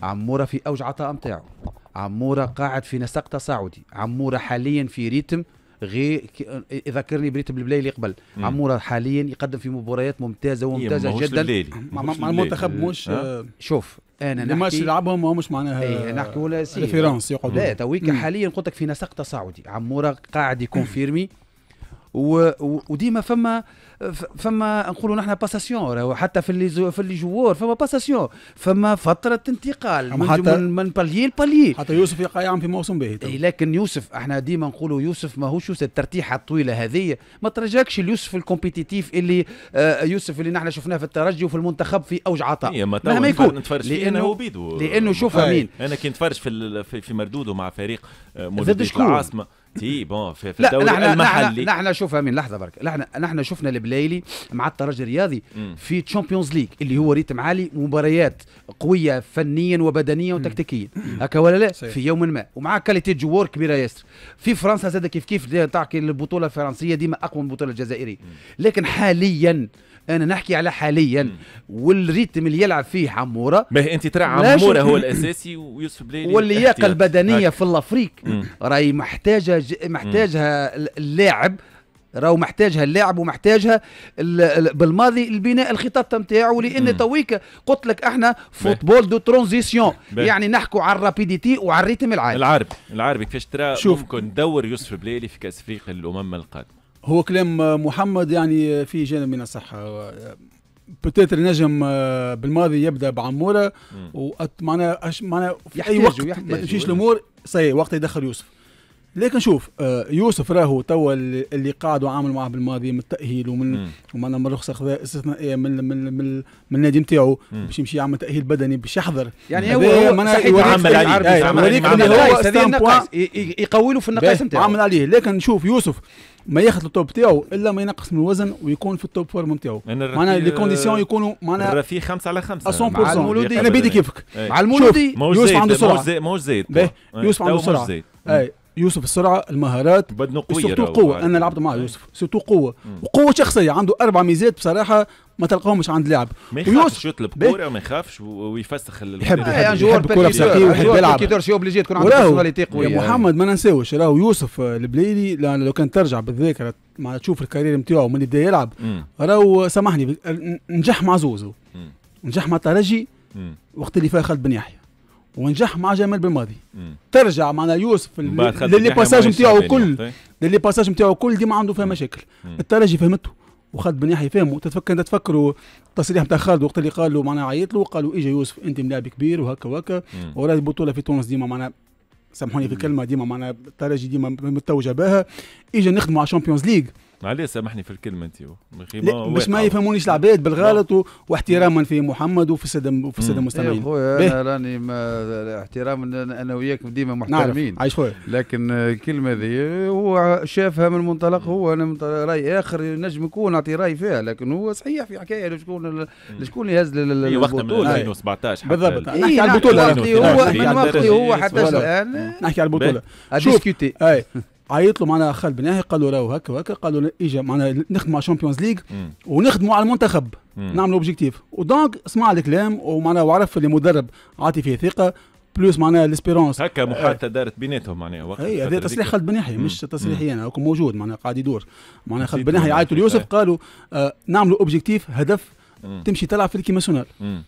عموره في اوج عطاء نتاعو عموره قاعد في نسق تصاعدي عموره حاليا في ريتم غير يذكرني بريتم البلاي اللي قبل عموره حاليا يقدم في مباريات ممتازه وممتازه جدا مع المنتخب مش آه شوف انا نحكي ماش يلعبهم هو مش معناها ايه نحكي ولا سي يقعدوا لا تويك حاليا قلت لك في نسق تصاعدي عموره قاعد يكونفيرمي و... وديما فما فما نقولوا نحن باساسيون حتى في اللي زو... في اللي جوار فما باساسيون فما فتره انتقال من حتى من, من باليي لباليي حتى يوسف يقع يعمل في موسم به لكن يوسف احنا ديما نقولوا يوسف ماهوش يوسف الترتيحه الطويله هذه ما ترجاكش اليوسف الكومبيتيتيف اللي آه يوسف اللي نحن شفناه في الترجي وفي المنتخب في اوج عطاء مهما يكون نتفرج فيه لانه بيدو لانه شوف امين انا كنت نتفرج في, في, مردوده مع فريق آه، مدرب العاصمه تي بون في, الدوري نحن المحلي نحن, نحن شوفها من لحظه برك نحن نحن شفنا البلايلي مع الترجي الرياضي في تشامبيونز ليج اللي هو ريتم عالي مباريات قويه فنيا وبدنيا وتكتيكيا هكا ولا لا في يوم ما ومع كاليتي جوار كبيره ياسر في فرنسا زاد كيف كيف تاع البطوله الفرنسيه ديما اقوى من البطوله الجزائريه لكن حاليا انا نحكي على حاليا والريتم اللي يلعب فيه عموره ما انت ترى عموره هو الاساسي ويوسف بلالي واللياقه البدنيه في الافريق راهي محتاجه محتاجها اللاعب راهو محتاجها اللاعب ومحتاجها بالماضي البناء الخطط نتاعو لان تويك قلت لك احنا فوتبول دو ترانزيسيون يعني نحكوا على الرابيديتي وعلى الريتم العالي العربي العربي كيفاش ترى ممكن دور يوسف بليلي في كاس افريقيا للامم القادمه هو كلام محمد يعني في جانب من الصحه بتاتر نجم بالماضي يبدا بعموره وأت معناها أش... معناها في اي وقت ما تمشيش الامور صحيح وقت يدخل يوسف لكن شوف آه، يوسف راهو توا اللي قاعد وعامل معاه بالماضي من التاهيل ومن ومعنا من خذا استثنائيه من من من, من النادي نتاعو باش يمشي يعمل تاهيل بدني باش يحضر يعني هو يعمل عليه آه، هو يقوي له في النقاش نتاعو عمل عليه لكن شوف يوسف ما ياخذ التوب تاعو الا ما ينقص من الوزن ويكون في التوب فورم تاعو معناها لي كونديسيون يكونوا معناها الرفيه 5 على 5 100% مع المولودي انا بيدي كيفك إيه. مع المولودي إيه. يوسف عنده سرعه ماهوش زايد ماهوش زايد يوسف عنده سرعه يوسف السرعه المهارات سورتو قوه انا لعبت مع إيه. يوسف سورتو قوه وقوه شخصيه عنده اربع ميزات بصراحه ما تلقاهمش عند لاعب ما يخافش يطلب كوره ما يخافش ويفسخ يحب يحب الكوره بذكي ويحب يلعب كي اوبليجي تكون عنده بيرسوناليتي قويه يا محمد ما ننساوش راهو يوسف آه، البليلي لو كان ترجع بالذاكره مع تشوف الكارير نتاعو من بدا يلعب راهو سامحني نجح مع زوزو نجح مع الترجي وقت اللي فيها خالد بن يحيى ونجح مع جمال بالماضي ترجع معنا يوسف للي باساج نتاعو كل طيب. للي باساج نتاعو كل ديما عنده فيها مشاكل الترجي فهمته وخالد بن يحيى فهمه تتفكر انت تفكروا التصريح نتاع خالد وقت اللي قال له معناها عيط له قال له اجا يوسف انت ملاعب كبير وهكا وهكا وراه البطوله في تونس ديما معناها سامحوني في الكلمه ديما معناها الترجي ديما متوجه بها اجا نخدموا على الشامبيونز ليغ معليه سامحني في الكلمه انت باش ما يفهمونيش العباد بالغلط و... واحتراما في محمد وفي الساده وفي الساده المستمعين إيه خويا انا راني ما... احتراما انا وياك ديما محترمين عايش خويا لكن الكلمه ذي هو شافها من منطلق هو انا من راي اخر نجم يكون اعطي راي فيها لكن هو صحيح في حكايه شكون شكون إيه، وقت من 2017 بالضبط نحكي على إيه، نعم. البطوله هو إيه، من وقتي هو حتى الان نحكي على البطوله شوف عيط له معنا خال بناهي قال له راهو هكا وهكا قال له اجا معنا نخدموا على الشامبيونز ليغ ونخدموا على المنتخب نعملوا اوبجيكتيف ودونك سمع الكلام ومعناها وعرف اللي مدرب عاطي فيه ثقه بلوس معناها ليسبيرونس هكا آه. محادثه دارت بيناتهم معناها وقت اي هذا تصريح خالد بناحي مش تصريحي انا موجود معناها قاعد يدور معناها خالد بناحي عيطوا ليوسف قالوا آه نعملوا اوبجيكتيف هدف مم. تمشي تلعب في الكي ناسيونال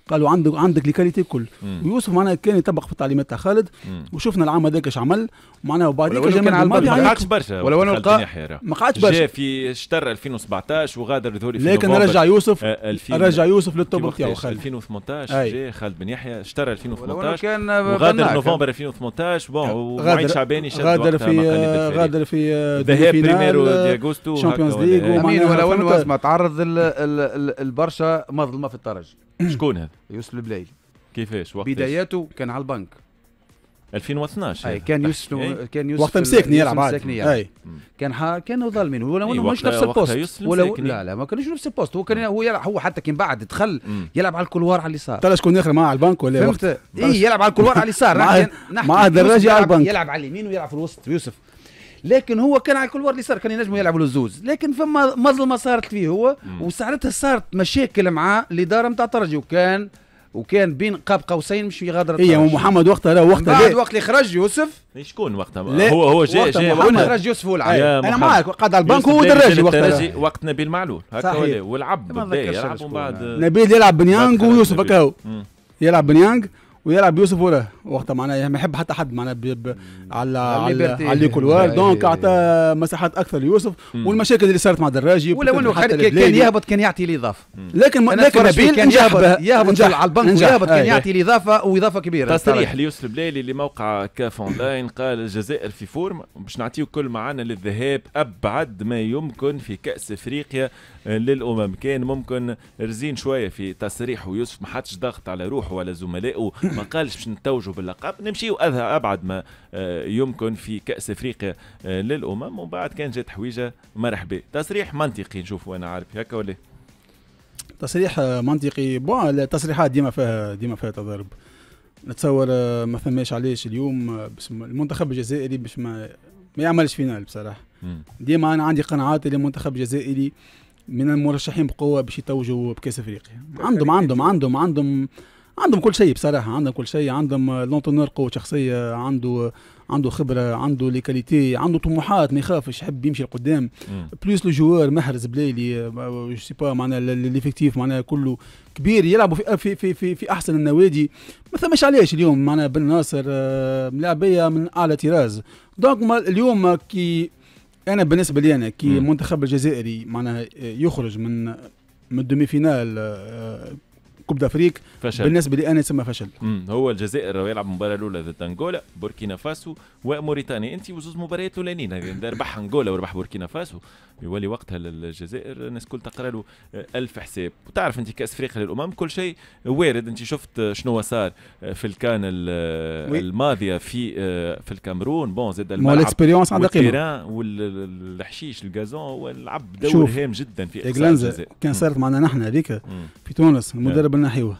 قالوا عندك عندك الكاليتي الكل ويوسف معناها كان يطبق في التعليمات تاع خالد وشفنا العام هذاك اش عمل معناها وبعد كان ما قعدش برشا ولو انه لقى ما قعدش برشا جا في شتر 2017 وغادر في لكن رجع يوسف آه، رجع يوسف للتوب نتاعو خالد 2018 جا خالد بن يحيى شتر 2018 وغادر نوفمبر 2018 بون ومعين شعباني شد غادر في آه، غادر في آه، ذهاب بريميرو دياغوستو شامبيونز ليغ ولو انه تعرض البرشا مظلمه في الترجي شكون هذا؟ يوسف البلايلي كيفاش وقت بداياته كان على البنك 2012 اي كان يوسف إيه؟ كان يوسف وقت مساكني يلعب عادي اي كان ح... كانوا ظالمين ولا أيوة مش نفس البوست ولا لا لا ما كانوش نفس البوست هو كان هو يلعب هو حتى كان بعد دخل يلعب على الكلوار على اليسار ترى شكون يخرج معاه على البنك ولا فهمت اي يلعب على الكلوار على اليسار [laughs] معاه دراجي على البنك يلعب على اليمين ويلعب في الوسط يوسف لكن هو كان على كل ورد اللي صار كان ينجموا يلعبوا للزوز لكن فما مظلمه صارت فيه هو وساعتها صارت مشاكل مع الاداره نتاع ترجي وكان وكان بين قاب قوسين مش يغادر اي ومحمد وقتها لا وقتها بعد وقت اللي خرج يوسف إيه، شكون وقتها هو هو جاي جاي محمد خرج يوسف هو العايد انا معاك قعد على البنك هو دراجي وقتها وقت نبيل معلول هكا هو ولعب بعد نبيل يلعب بنيانج ويوسف هكا هو يلعب بنيانج ويلعب يوسف ولا وقتها معناها يعني ما يحب حتى حد معناها على على على كولوار دونك اعطى مساحات اكثر ليوسف والمشاكل اللي صارت مع دراجي ولا ولا كان يهبط كان يعطي الاضافه لكن لكن نبيل كان يهبط يهبط على البنك ويهبط كان يعطي الاضافه واضافه كبيره تصريح ليوسف البلايلي اللي موقع كاف اونلاين قال الجزائر في فورم باش نعطيه كل معانا للذهاب ابعد ما يمكن في كاس افريقيا للامم كان ممكن رزين شويه في تصريح ويوسف ما حطش ضغط على روحه ولا زملائه ما [coughs] قالش باش نتوجوا باللقب نمشيو ابعد ما آه، يمكن في كاس افريقيا آه، للامم ومن بعد كان جات حويجه مرحبا تصريح منطقي نشوفه انا عارف هكا ولا تصريح منطقي بون التصريحات ديما فيها ديما فيها تضارب نتصور آه، ما فماش علاش اليوم المنتخب الجزائري باش ما ما يعملش فينال بصراحه ديما انا عندي قناعات اللي المنتخب الجزائري من المرشحين بقوه باش يتوجوا بكاس افريقيا عندهم عندهم عندهم عندهم عندهم كل شيء بصراحه عندهم كل شيء عندهم لونتونور قوه شخصيه عنده عنده خبره عنده لي كاليتي عنده طموحات ما يخافش يحب يمشي لقدام بلوس لو جوار محرز بلايلي جو آه، سي با معناها ليفيكتيف معناها كله كبير يلعبوا في في في في, في احسن النوادي ما ثماش علاش اليوم معناها بن ناصر آه، ملاعبيه من اعلى طراز دونك اليوم كي انا بالنسبه لي انا كي المنتخب الجزائري معناها يخرج من من الدومي فينال آه، كوب دافريك فشل بالنسبه لي انا يسمى فشل مم. هو الجزائر يلعب المباراه الاولى ضد انغولا بوركينا فاسو وموريتانيا انت وزوز مباريات اولانيين ربح انغولا وربح بوركينا فاسو يولي وقتها للجزائر الناس الكل تقرا له آه، ألف حساب وتعرف انت كاس افريقيا للامم كل شيء وارد انت شفت شنو صار آه، في الكان آه، الماضيه في في الكامرون بون زاد الملعب والاكسبيريونس عندها قيمه والحشيش الغازون هو لعب دور هام جدا في الجزائر كان صارت معنا نحن هذيك في تونس المدرب قبل نحيوه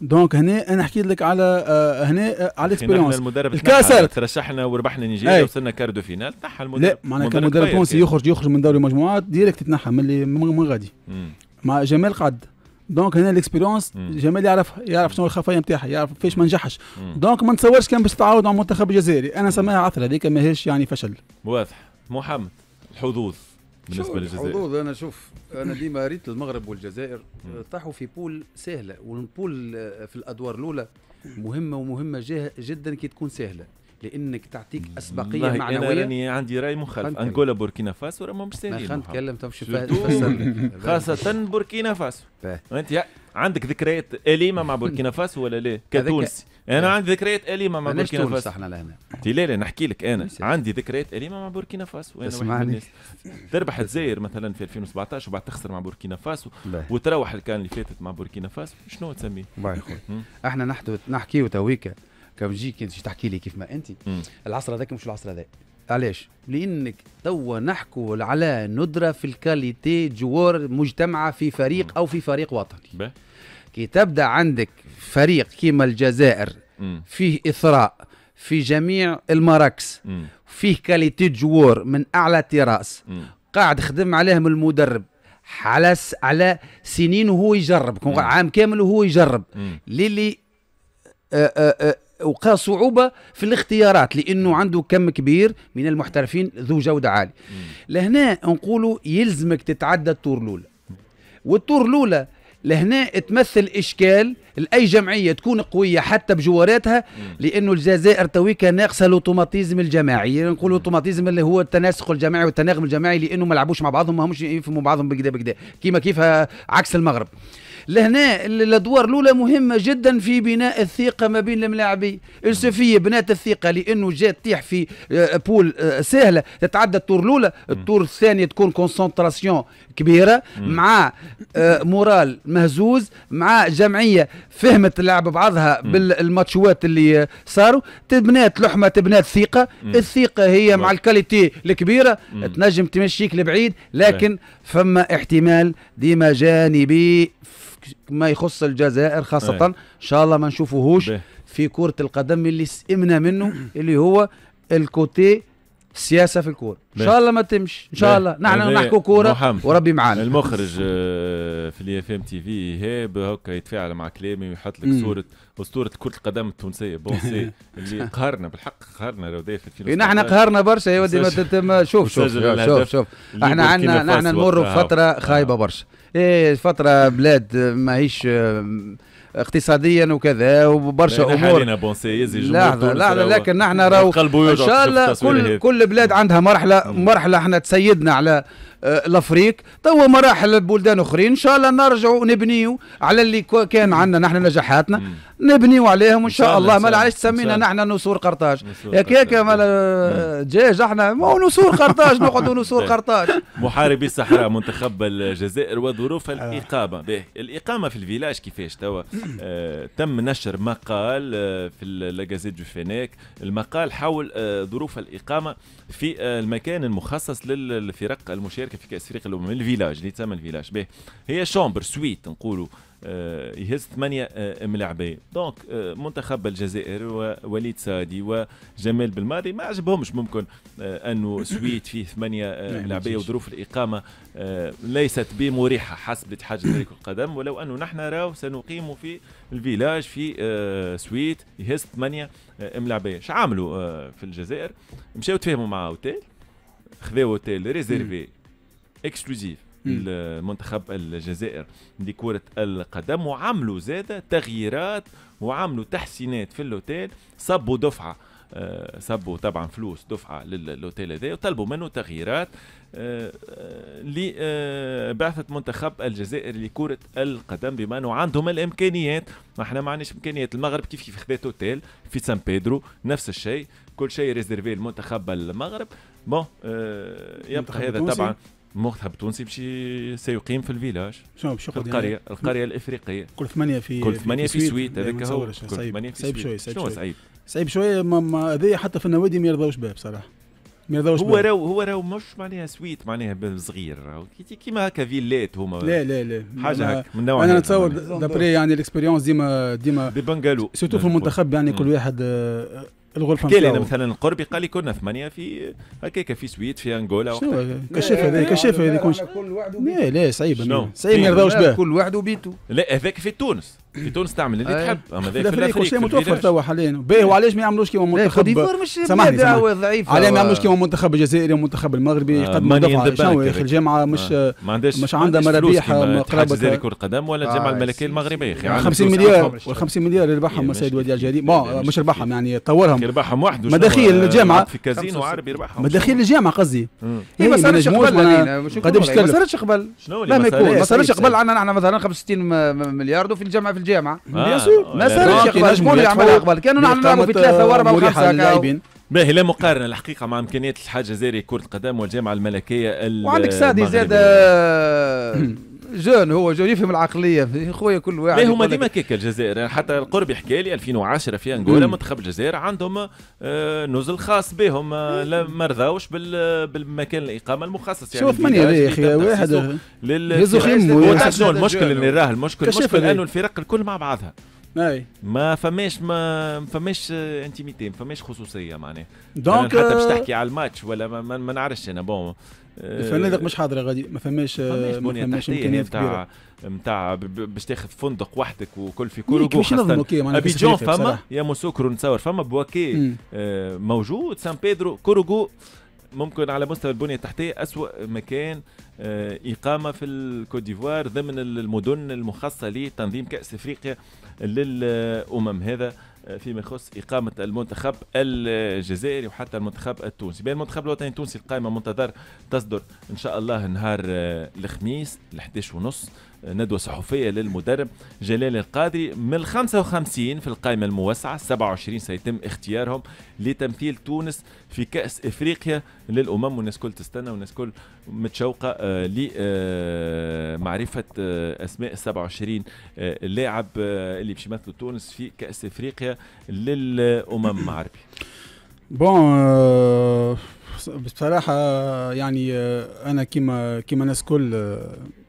دونك هنا انا حكيت لك على آه، هنا آه، على اكسبيرونس المدرب الكاسر ترشحنا وربحنا نيجيريا وصلنا كاردو فينال تنحى المدرب لا معناها كان مدرب تونسي يعني. يخرج يخرج من دوري المجموعات ديريكت تنحى من اللي من غادي مع جمال قعد دونك هنا الاكسبيرونس جمال يعرف يعرف شنو الخفايا نتاعها يعرف كيفاش ما نجحش دونك ما نتصورش كان باش تعاود على المنتخب الجزائري انا سماها عثره هذيك ماهيش يعني فشل واضح محمد الحظوظ بالنسبه للجزائر الحظوظ انا شوف انا ديما ريت المغرب والجزائر آه، طاحوا في بول سهله والبول آه، في الادوار الاولى مهمه ومهمه جدا كي تكون سهله لانك تعطيك اسبقيه معنويه انا عندي راي مخالف انغولا بوركينا فاسو راه مش سهلين خلينا نتكلم تمشي خاصه بوركينا فاسو انت عندك ذكريات اليمه مع بوركينا فاسو ولا لا كتونسي انا عندي ذكريات اليمه مع بوركينا فاسو احنا لهنا لا لا نحكي لك انا عندي ذكريات اليمه مع بوركينا فاسو اسمعني تسمعني تربح الجزائر مثلا في 2017 وبعد تخسر مع بوركينا فاسو وتروح كان اللي فاتت مع بوركينا فاسو شنو تسميه؟ احنا نحكيو تويكا جي كنت تحكي لي كيف ما انت العصر هذاك مش العصر هذاك علاش؟ لانك توا نحكوا على ندره في الكاليتي جوار مجتمعه في فريق مم. او في فريق وطني. كي تبدا عندك فريق كيما الجزائر مم. فيه اثراء في جميع المراكز فيه كاليتي جوار من اعلى تراس قاعد خدم عليهم المدرب على على سنين وهو يجرب عام كامل وهو يجرب للي آآ آه، آآ آه، آه، وقع صعوبه في الاختيارات لانه عنده كم كبير من المحترفين ذو جوده عاليه لهنا نقولوا يلزمك تتعدى الطور الاولى والطور الاولى لهنا تمثل اشكال لاي جمعيه تكون قويه حتى بجواراتها لانه الجزائر تويكا ناقصه الاوتوماتيزم الجماعي يعني نقول الاوتوماتيزم اللي هو التناسق الجماعي والتناغم الجماعي لانه ما لعبوش مع بعضهم ما همش يفهموا بعضهم بكذا بكذا كيما كيف عكس المغرب لهنا الادوار الاولى مهمه جدا في بناء الثقه ما بين الملاعبين السوفيه بنات الثقه لانه جات تطيح في آه، بول آه، سهله تتعدى الطور الاولى الطور الثاني تكون كونسنتراسيون كبيره مع آه، مورال مهزوز مع جمعيه فهمت اللعب بعضها بالماتشوات اللي صاروا تبنات لحمه تبنات ثقه الثقه هي مع الكاليتي الكبيره تنجم تمشيك لبعيد لكن فما احتمال ديما جانبي ما يخص الجزائر خاصة إيه. ان شاء الله ما نشوفوهوش في كرة القدم اللي سئمنا منه [clears throat] اللي هو الكوتي السياسه في الكوره ان شاء الله ما تمشي ان شاء الله نحن نحكوا كوره وربي معانا المخرج آه، في الاي اف ام تي في ايهاب هكا يتفاعل مع كلامي ويحط لك صوره اسطوره كره القدم التونسيه بونسي [laughs] اللي قهرنا بالحق قهرنا لو في إيه، نحن قهرنا برشا يا ودي شوف شوف شوف شوف, شوف. احنا عندنا نحن نمر بفتره خايبه آه. برشا ايه فتره بلاد ماهيش آه، اقتصاديا وكذا وبرشا امور لا لا لكن نحن راهو ان شاء الله كل كل بلاد عندها مرحله مرحله احنا تسيدنا على الافريق آه، توا مراحل بلدان اخرين ان شاء الله نرجعوا نبنيو على اللي كان عندنا نحن نجاحاتنا نبنيو عليهم وان شاء الله ما علاش تسمينا نحن نسور قرطاج هكاك مال دجاج احنا ما نسور قرطاج نقعدوا نسور طيب. قرطاج محاربي الصحراء منتخب الجزائر وظروف آه. الاقامه به الاقامه في الفيلاج كيفاش توا آه، تم نشر مقال في لاغازيت دو فينيك المقال حول ظروف الاقامه في آه، المكان المخصص للفرق المشاركه في كاس فريق الامم الفيلاج اللي تسمى الفيلاج به هي شومبر سويت نقولوا آه، يهز ثمانية آه، ملاعبية دونك منتخب الجزائر ووليد سادي وجمال بالماضي ما عجبهمش ممكن أنه سويت [coughs] فيه ثمانية ملاعبية وظروف الإقامة ليست بمريحة حسب الاتحاد الجزائري [coughs] القدم ولو أنه نحن راو سنقيم في الفيلاج في سويت يهز ثمانية ملعبيه شو عملوا آه، في الجزائر مشاو تفاهموا مع اوتيل خذوا اوتيل ريزيرفي اكسكلوزيف المنتخب الجزائر لكرة القدم وعملوا زادة تغييرات وعملوا تحسينات في الاوتيل صبوا دفعة آه، صبوا طبعا فلوس دفعة للاوتيل هذا وطلبوا منه تغييرات آه، آه، لبعثة منتخب الجزائر لكرة القدم بما أنه عندهم الإمكانيات ما احنا ما عندناش إمكانيات المغرب كيف كيف خذات أوتيل في سان بيدرو نفس الشيء كل شيء ريزيرفي لمنتخب المغرب بون آه، يبقى هذا طبعا منتخب تونسي باش سيقيم في الفيلاج شنو باش يقعد القريه يعني القريه الافريقيه كل ثمانيه في كل ثمانيه في, في سويت هذاك أيوة، هو كل ثمانيه في سويت صعيب شويه صعيب شويه صعيب شويه هذايا حتى في النوادي ما يرضاوش بها بصراحه هو راهو هو راهو مش معناها سويت معناها صغير كيما هكا فيلات هما لا لا لا حاجه هكا من نوع انا نتصور دابري يعني الاكسبيريونس ديما ديما ببنغالو سيرتو في نعم. المنتخب يعني كل واحد آه، الغرفه نتاعو انا مثلا قربي قال لي كنا ثمانيه في هكاك في سويت في انغولا كشاف هذا كشاف هذا كل واحد لا لا صعيب صعيب ما يرضاوش به كل واحد وبيتو لا هذاك في تونس في تونس تعمل اللي إيه. تحب اما ذاك في الافريق وشيء متوفر توا حاليا باهي وعلاش ما يعملوش كيما منتخب إيه، سامحني ضعيف علاش ما يعملوش كيما منتخب الجزائري والمنتخب المغربي يقدموا آه، دفعه شنو يا اخي الجامعه آه، مش مش عندها مرابيح قرابه الجزائري كره قدم ولا آه، الجامعه الملكيه المغربيه يا اخي 50 مليار وال50 مليار ربحهم السيد وديع ما مش ربحهم يعني طورهم ربحهم وحده مداخيل الجامعه في كازينو عربي ربحهم مداخيل الجامعه قصدي هي إيه، ما صارتش قبل ما صارتش قبل شنو ما صارتش قبل عندنا احنا مثلا 65 مليار وفي الجامعه في الجامعه بيان آه، يعني سور ما صارش ينجموا يعملوا قبل كانوا نعملوا في ثلاثه واربعه وخمسه باهي لا مقارنه الحقيقه مع امكانيات الحاجة الجزائري كره القدم والجامعه الملكيه وعندك سادي زاد آه، [clears throat] جون هو جون يفهم العقليه خويا كل واحد هما ديما كيك الجزائر يعني حتى القرب حكى لي 2010 في انغولا منتخب الجزائر عندهم آه، نزل خاص بهم آه، ما رضاوش بالمكان الاقامه المخصص يعني شوف من يا اخي واحد يزو خيمه المشكل اللي راه المشكل المشكل انه الفرق الكل مع بعضها اي ما فماش ما فماش آه، انتيميتي ما فماش خصوصيه معناها دونك يعني حتى باش تحكي على الماتش ولا ما, ما نعرفش انا بون الفنادق مش حاضره غادي ما فماش ما فماش امكانيات كبيره نتاع باش تاخذ فندق وحدك وكل في كل وكل نظموا كي ابيجون فما يا موسوكرو نتصور فما بواكي آه، موجود سان بيدرو كوروغو ممكن على مستوى البنيه التحتيه اسوا مكان آه، اقامه في الكوت ديفوار ضمن المدن المخصصه لتنظيم كاس افريقيا للامم هذا فيما يخص إقامة المنتخب الجزائري وحتى المنتخب التونسي بين المنتخب الوطني التونسي القائمة منتظر تصدر إن شاء الله نهار الخميس ل 11 ونص ندوة صحفية للمدرب جلال القادري من ال 55 في القائمة الموسعة 27 سيتم اختيارهم لتمثيل تونس في كأس إفريقيا للأمم والناس الكل تستنى والناس الكل متشوقة آه، لمعرفة آه، آه، أسماء 27 لاعب اللي باش يمثلوا تونس في كأس إفريقيا للأمم العربية بون بصراحة يعني أنا كيما كيما الناس الكل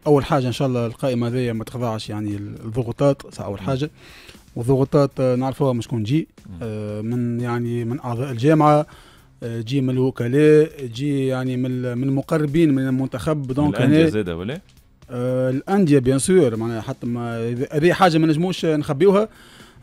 اول حاجه ان شاء الله القائمه هذه ما تخضعش يعني الضغوطات اول حاجه والضغوطات آه، نعرفوها من شكون جي آه، من يعني من اعضاء الجامعه آه، جي من الوكلاء جي يعني من من المقربين من المنتخب دونك الانديه زاده ولا الانديه بيان سور معناها حتى ما هذه حاجه ما نجموش نخبيوها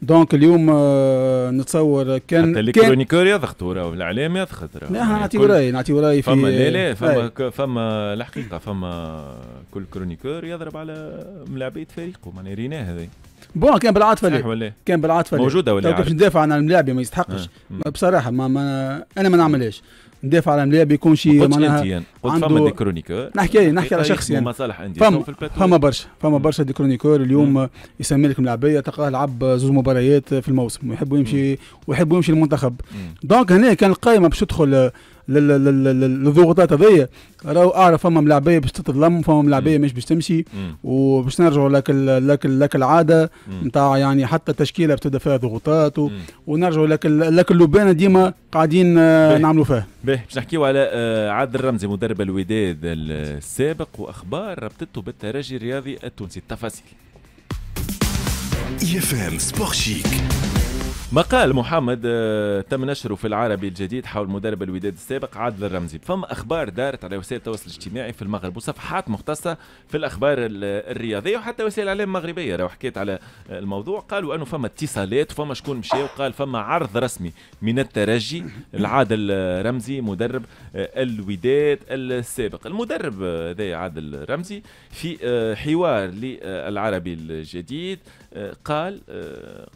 دونك اليوم آه، نتصور كان حتى الكرونيكور يضغط راه الاعلام يضغط لا يعني نعطي راي نعطي راي في فما لا لا فما فما الحقيقه فما كل كرونيكور يضرب على ملاعبيه فريقه معناها ريناه هذا بون كان بالعاطفه صحيح ولا كان بالعاطفه موجوده ولا باش ندافع عن الملاعبيه ما يستحقش آه، بصراحه ما, ما انا ما نعملهاش ندافع على الملاعب يكون شيء معناها عنده دي كرونيكور نحكي نحكي على شخص يعني مصالح عندي فما فما برشا فما برشا دي كرونيكور اليوم نعم. يسمي لك ملاعبيه تلقاه لعب زوج مباريات في الموسم ويحب يمشي ويحب يمشي للمنتخب دونك هنا كان القائمه باش تدخل للضغوطات هذيا راهو اعرف فما ملاعبيه باش تتظلم فما ملاعبيه مش باش تمشي وباش نرجعوا لك لك لك العاده نتاع يعني حتى التشكيله بتبدا فيها ضغوطات ونرجعوا لك لك اللبانه ديما قاعدين آه، نعملوا فيها. باهي باش نحكيو على آه، عادل رمزي مدرب مدرب الوداد السابق واخبار ربطته بالترجي الرياضي التونسي التفاصيل يفهم سبور شيك مقال محمد آه، تم نشره في العربي الجديد حول مدرب الوداد السابق عادل الرمزي فما اخبار دارت على وسائل التواصل الاجتماعي في المغرب وصفحات مختصه في الاخبار الرياضيه وحتى وسائل الاعلام المغربيه لو حكيت على الموضوع قالوا انه فما اتصالات وفما شكون مشى وقال فما عرض رسمي من الترجي لعادل رمزي مدرب آه، الوداد السابق المدرب آه، ذا عادل رمزي في حوار للعربي الجديد قال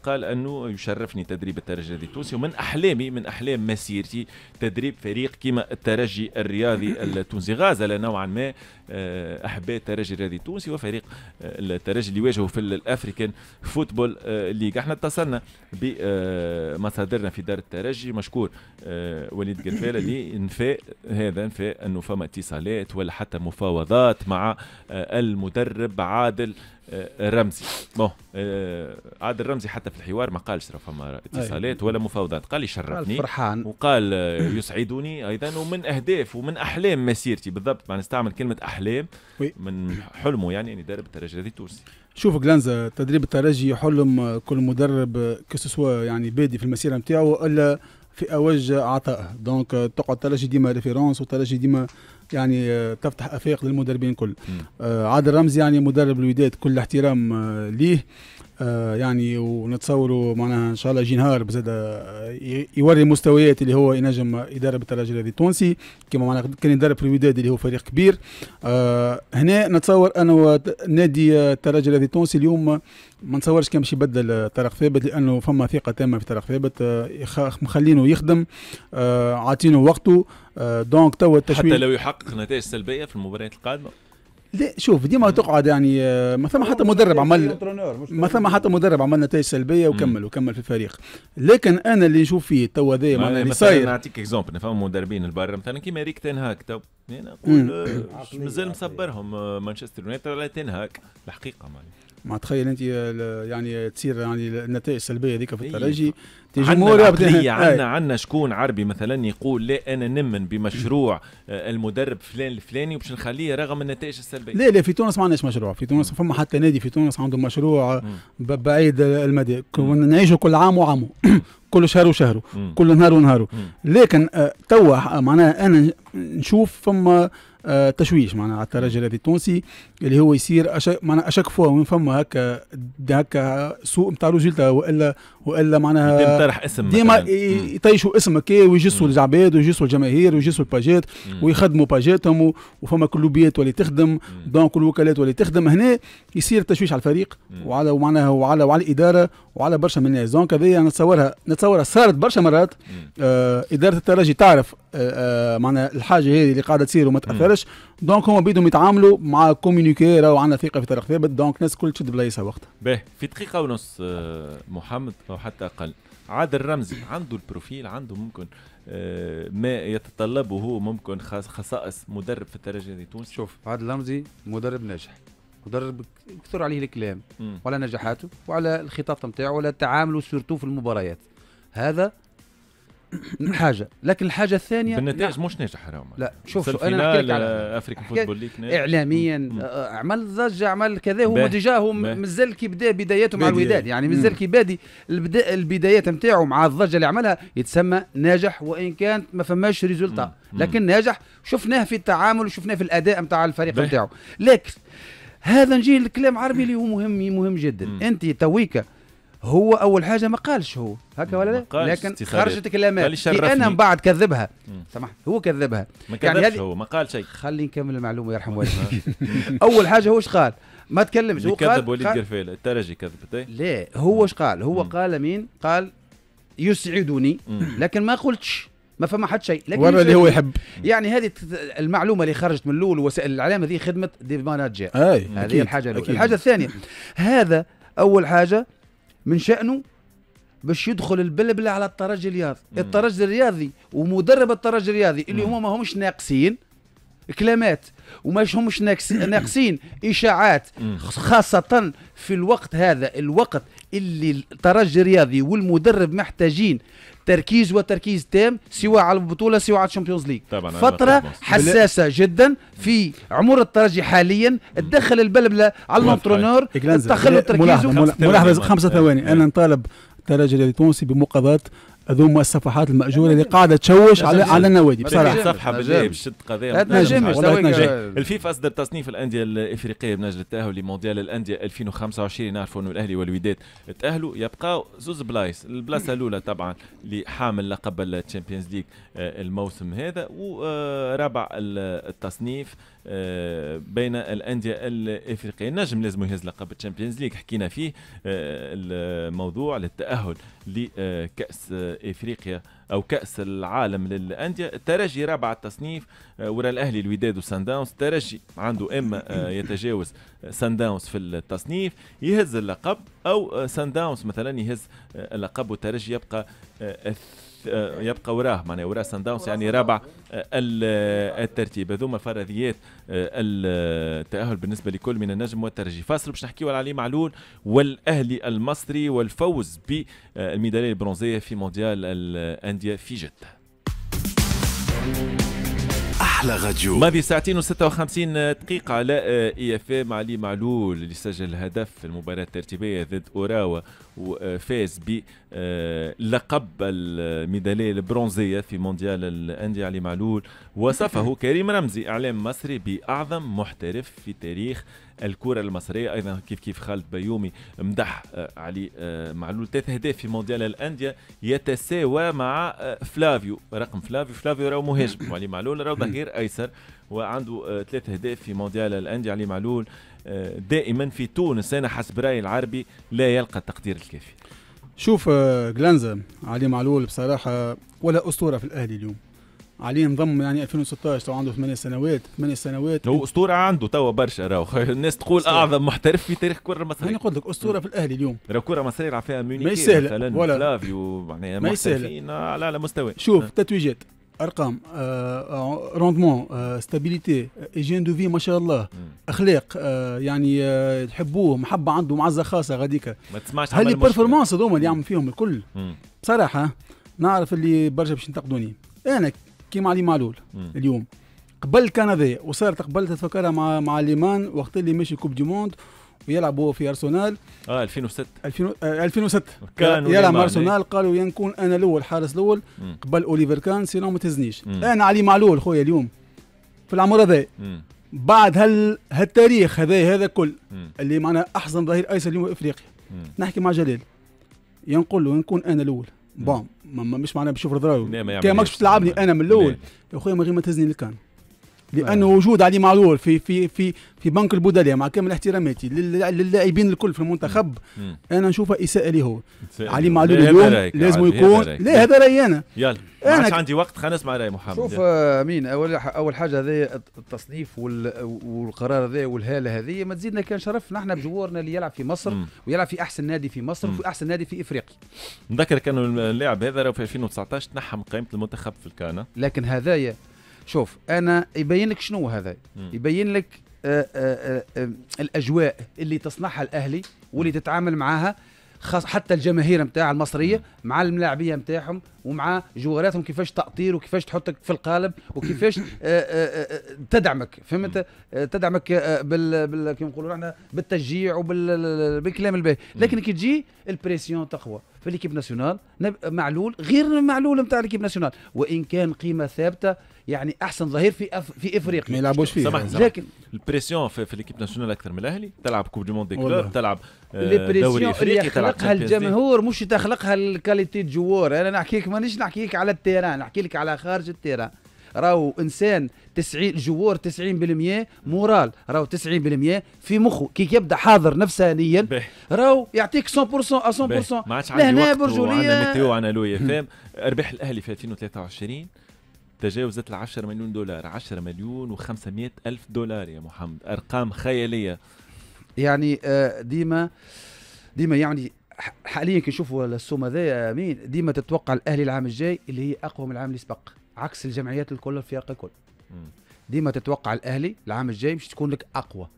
قال انه يشرفني تدريب الترجي التونسي ومن احلامي من احلام مسيرتي تدريب فريق كما الترجي الرياضي التونسي غازل نوعا ما آه، احباء الترجي الرياضي التونسي وفريق آه، الترجي اللي واجهوا في الافريكان فوتبول آه، ليغ احنا اتصلنا بمصادرنا في دار الترجي مشكور وليد قرفالة [coughs] لانفاء هذا انفاء انه فما اتصالات ولا حتى مفاوضات مع المدرب عادل رمزي بون عادل رمزي حتى في الحوار ما قالش راه فما اتصالات ولا مفاوضات قال يشرفني فرحان وقال يسعدني ايضا ومن اهداف ومن احلام مسيرتي بالضبط ما نستعمل كلمه احلام احلام وي. من حلمه يعني ان يدرب الترجي التونسي شوف جلانزا تدريب الترجي حلم كل مدرب كسوا يعني بادي في المسيره نتاعو الا في اوج عطائه دونك تقعد الترجي ديما ريفيرونس والترجي ديما يعني تفتح افاق للمدربين الكل آه عادل رمزي يعني مدرب الوداد كل احترام آه، ليه آه، يعني ونتصوروا معناها ان شاء الله جينهار بزاد آه، يوري مستويات اللي هو ينجم يدرب الترجي الرياضي التونسي كما معناها كان يدرب في الوداد اللي هو فريق كبير آه، هنا نتصور انه نادي الترجي الرياضي التونسي اليوم ما نتصورش كان باش يبدل طارق ثابت لانه فما ثقه تامه في طارق ثابت مخلينه يخدم عاطينه وقته دونك توا التشويق حتى لو يحقق نتائج سلبيه في المباريات القادمه لا شوف ديما تقعد يعني آه، ما ثم حتى مدرب عمل ما ثم حتى مدرب عمل نتائج سلبيه وكمل وكمل في الفريق لكن انا اللي نشوف فيه توا هذا معناها اللي صاير نعطيك اكزومبل نفهم مدربين البرا مثلا كيما ريك تنهاك تو يعني انا نقول آه، مازال مصبرهم آه، مانشستر يونايتد على تنهاك الحقيقه معناها ما تخيل انت يعني تصير يعني النتائج السلبيه هذيك في إيه، الترجي جمهور عندنا عندنا إيه. عندنا شكون عربي مثلا يقول لا انا نمن بمشروع آه، المدرب فلان الفلاني وباش نخليه رغم النتائج السلبيه لا لا في تونس ما عندناش مشروع في تونس فما حتى نادي في تونس عنده مشروع آه، بعيد المدى نعيشه كل عام وعامه [coughs] كل شهر وشهره كل نهار ونهاره لكن آه، توا معناها انا نشوف فما آه، تشويش معناها على الترجي الذي التونسي اللي هو يصير أشك معناها اشاك فوا وين فما هكا هكا سوء نتاع روجيلتا والا والا معناها ديما طرح اسم ديما يطيشوا اسمك ويجسوا العباد ويجسوا الجماهير ويجسوا الباجات ويخدموا باجاتهم وفما كلوبيات واللي تخدم دونك الوكالات واللي تخدم هنا يصير تشويش على الفريق وعلى معناها وعلى وعلى الاداره وعلى برشا من الناس دونك هذه نتصورها نتصورها صارت برشا مرات آه اداره الترجي تعرف آه, آه، معنا الحاجه هذه اللي قاعده تصير وما تاثرش دونك هما بيدهم يتعاملوا مع كوميونيكي راهو عندنا ثقه في طريق ثابت دونك الناس الكل تشد بلايصها وقتها. باهي في دقيقه ونص آه، محمد او حتى اقل عادل رمزي عنده البروفيل عنده ممكن آه، ما يتطلبه ممكن خصائص مدرب في الترجي التونسي شوف عادل رمزي مدرب ناجح مدرب كثر عليه الكلام مم. وعلى نجاحاته وعلى الخطط نتاعو وعلى تعامله سورتو في المباريات هذا [clears throat] حاجه لكن الحاجه الثانيه بالنتائج لا. مش ناجح راهو لا شوف انا على آه، افريكان فوتبول ليك اعلاميا آه، عمل ضجه عمل كذا هو ديجا هو مازال كي بدا بداياته مع الوداد يعني مازال كي بادي البدايات نتاعو مع الضجه اللي عملها يتسمى ناجح وان كانت ما فماش ريزولتا لكن ناجح شفناه في التعامل وشفناه في الاداء نتاع الفريق نتاعو لكن هذا نجي للكلام عربي اللي هو مهم مهم جدا مم. انت تويكا هو اول حاجه ما قالش هو هكا ولا لا لكن خرجت كلامات لان من بعد كذبها سمح هو كذبها ما يعني كذبش يعني هو ما قال شيء خلي نكمل المعلومه يرحم والديك [laughs] [laughs] اول حاجه هو قال ما تكلمش هو قال كذب وليد قرفيل الترجي كذبت إيه؟ لا هو اش قال هو مم. قال مين قال يسعدني لكن ما قلتش ما فما حد شيء لكن ورا اللي هو يحب يعني هذه المعلومه اللي خرجت من الاول وسائل الاعلام هذه خدمه ديمانات جاء هذه الحاجه الاولى الحاجه الثانيه هذا اول حاجه من شانه باش يدخل البلبلة على الترجي الرياضي الترجي الرياضي ومدرب الترجي الرياضي اللي هما ما همش ناقصين كلامات وماش همش [coughs] ناقصين اشاعات خاصه في الوقت هذا الوقت اللي الترجي الرياضي والمدرب محتاجين تركيز وتركيز تام سواء على البطوله سواء على الشامبيونز ليج فتره حساسه جدا في عمر الترجي حاليا تدخل البلبله على الانترونور تدخل تركيزه ملاحظه خمسه ثواني انا إيه. نطالب الترجي التونسي بمقاضاه هذوما الصفحات الماجوره اللي قاعده تشوش على على النوادي بصراحه صفحه بالله بالشدقه لا تنجمش الفيفا اصدر تصنيف الانديه الافريقيه من اجل التاهل لمونديال الانديه 2025 نعرفوا انه الاهلي والوداد تاهلوا يبقاو زوز بلايص البلاصه الاولى طبعا اللي حامل لقب الشامبيونز ليج آه، الموسم هذا ورابع آه، التصنيف آه، بين الانديه الافريقيه النجم لازم يهز لقب الشامبيونز ليغ حكينا فيه آه، الموضوع للتاهل لكاس افريقيا او كاس العالم للانديه الترجي رابع التصنيف آه، ورا الاهلي الوداد وسان داونز الترجي عنده اما يتجاوز سان داونز في التصنيف يهز اللقب او سان داونز مثلا يهز اللقب والترجي يبقى آه، يبقى وراه معناها وراه سان داونز يعني رابع آه، الترتيب هذوما فرضيات التاهل آه، بالنسبه لكل من النجم والترجي فاصل باش نحكيو على علي معلول والاهلي المصري والفوز بالميداليه البرونزيه في مونديال الانديه في جده احلى غديو ماضي ساعتين و56 دقيقه على اي اف ام علي معلول اللي سجل هدف في المباراه الترتيبيه ضد اوراوا وفاز بلقب آه، الميداليه البرونزيه في مونديال الانديه علي معلول وصفه كريم رمزي اعلام مصري باعظم محترف في تاريخ الكرة المصرية أيضا كيف كيف خالد بيومي مدح آه، علي آه، معلول ثلاث أهداف في مونديال الأندية يتساوى مع آه، فلافيو رقم فلافيو فلافيو راهو مهاجم [coughs] وعلي معلول راهو ظهير أيسر وعنده ثلاث أهداف في مونديال الأندية علي معلول دائما في تونس أنا حسب رأي العربي لا يلقى التقدير الكافي شوف جلانزا علي معلول بصراحة ولا أسطورة في الأهلي اليوم علي انضم يعني 2016 تو عنده ثمانية سنوات ثمانية سنوات هو اسطوره عنده توا برشا راهو [laughs] الناس تقول أسطورة. اعظم محترف في تاريخ الكره المصريه انا قلت لك اسطوره في الاهلي اليوم راهو الكره المصريه يلعب فيها ميونيخ ما يسهل ولا فلافيو معناها يعني محترفين آه، على اعلى مستوى شوف آه. تتويجات ارقام روندمون ستابيليتي ايجين دو في ما شاء الله اخلاق آه، يعني آه، تحبوه محبه عنده معزه خاصه غاديك ما تسمعش هل البرفورمانس هذوما اللي يعمل فيهم الكل بصراحه نعرف اللي برشا باش ينتقدوني انا كيما علي معلول اليوم قبل كندا وصارت قبل تتفكرها مع مع ليمان وقت اللي ماشي كوب دي موند ويلعبوا في ارسنال اه 2006 2006 آه، كان يلعب ارسنال قالوا يا نكون انا الاول حارس الاول قبل اوليفر كان سينو ما تهزنيش انا علي معلول خويا اليوم في العمر هذا بعد هال هالتاريخ هذا هذا كل مم. اللي معنا احسن ظهير ايسر اليوم افريقيا نحكي مع جلال ينقول له نكون انا الاول بون مش معناها بشوف الضراوي نعم كان ماكش باش تلعبني نعم. انا من الاول يا نعم. خويا من غير ما تهزني للكان لانه نعم. وجود علي معلول في في في في بنك البدلاء مع كامل احتراماتي للاعبين الكل في المنتخب مم. انا نشوفها اساءه ليه هو علي معلول اليوم لازم يكون لا هذا رايي انا يلا انا عندي وقت خلينا نسمع راي محمد شوف امين آه، اول اول حاجه هذه التصنيف والقرار هذا والهاله هذه ما تزيدنا كان شرف نحن بجوارنا اللي يلعب في مصر مم. ويلعب في احسن نادي في مصر مم. وفي احسن نادي في افريقيا نذكرك انه اللاعب هذا في 2019 تنحى من قائمه المنتخب في الكانا لكن هذايا شوف انا يبين لك شنو هذا يبين لك آه، آه، آه، الاجواء اللي تصنعها الاهلي واللي تتعامل معاها خاص حتى الجماهير نتاع المصريه مع الملاعبيه نتاعهم ومع جواراتهم كيفاش تأطير وكيفاش تحطك في القالب وكيفاش آه، آه، آه، تدعمك فهمت تدعمك بال, بال... كيما نقولوا احنا بالتشجيع وبالكلام الباهي لكن كي تجي البريسيون تقوى في ليكيب ناسيونال معلول غير معلول نتاع ليكيب ناسيونال وان كان قيمه ثابته يعني احسن ظهير في أف... في افريقيا ما يلعبوش فيه سمحني لكن البريسيون في, في ليكيب ناسيونال اكثر من الاهلي تلعب كوب دي موند دي كلوب تلعب آه دوري افريقي تلعب يخلقها الجمهور مش تخلقها الكاليتي جوار انا نحكيك مانيش لك على التيران نحكي لك على خارج التيران راهو انسان 90 جوار 90% مورال راهو 90% في مخه كي يبدا حاضر نفسانيا راهو يعطيك 100% 100% ما عادش عندي وقت برجوليه ميتيو عندنا لويا ام ربح الاهلي في 2023 تجاوزت ال 10 مليون دولار 10 مليون و500 الف دولار يا محمد ارقام خياليه يعني آه، ديما ديما يعني حاليا كي نشوفوا السوم هذايا امين ديما تتوقع الاهلي العام الجاي اللي هي اقوى من العام اللي سبق عكس الجمعيات الكل الفرق الكل ديما تتوقع الاهلي العام الجاي مش تكون لك اقوى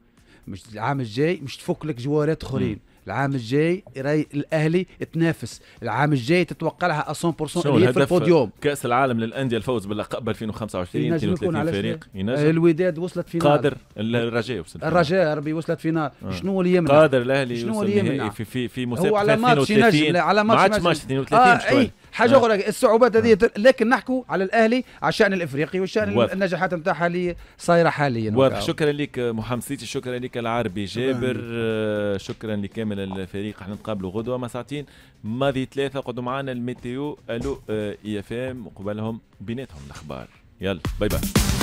مش العام الجاي مش تفك لك جوارات اخرين العام الجاي راي الاهلي تنافس العام الجاي تتوقع لها 100% اللي في البوديوم كاس العالم للانديه الفوز باللقب 2025 32 فريق ينجم الوداد وصلت فينال قادر الرجاء وصل الرجاء ربي وصلت فينال آه. شنو اللي يمنع قادر الاهلي شنو اللي يمنع في في في مسابقه 32 على ماتش ينجم على ماتش 32 آه شوي حاجه آه. اخرى الصعوبات هذه آه. لكن نحكوا على الاهلي على الشان الافريقي والشان النجاحات نتاعها اللي صايره حاليا واضح شكرا لك محمد سيتي شكرا لك العربي جابر آه، شكرا لكامل الفريق احنا نتقابلوا غدوه ما ساعتين ماضي ثلاثه قعدوا معنا الميتيو الو اي اف ام وقبلهم بيناتهم الاخبار يلا باي باي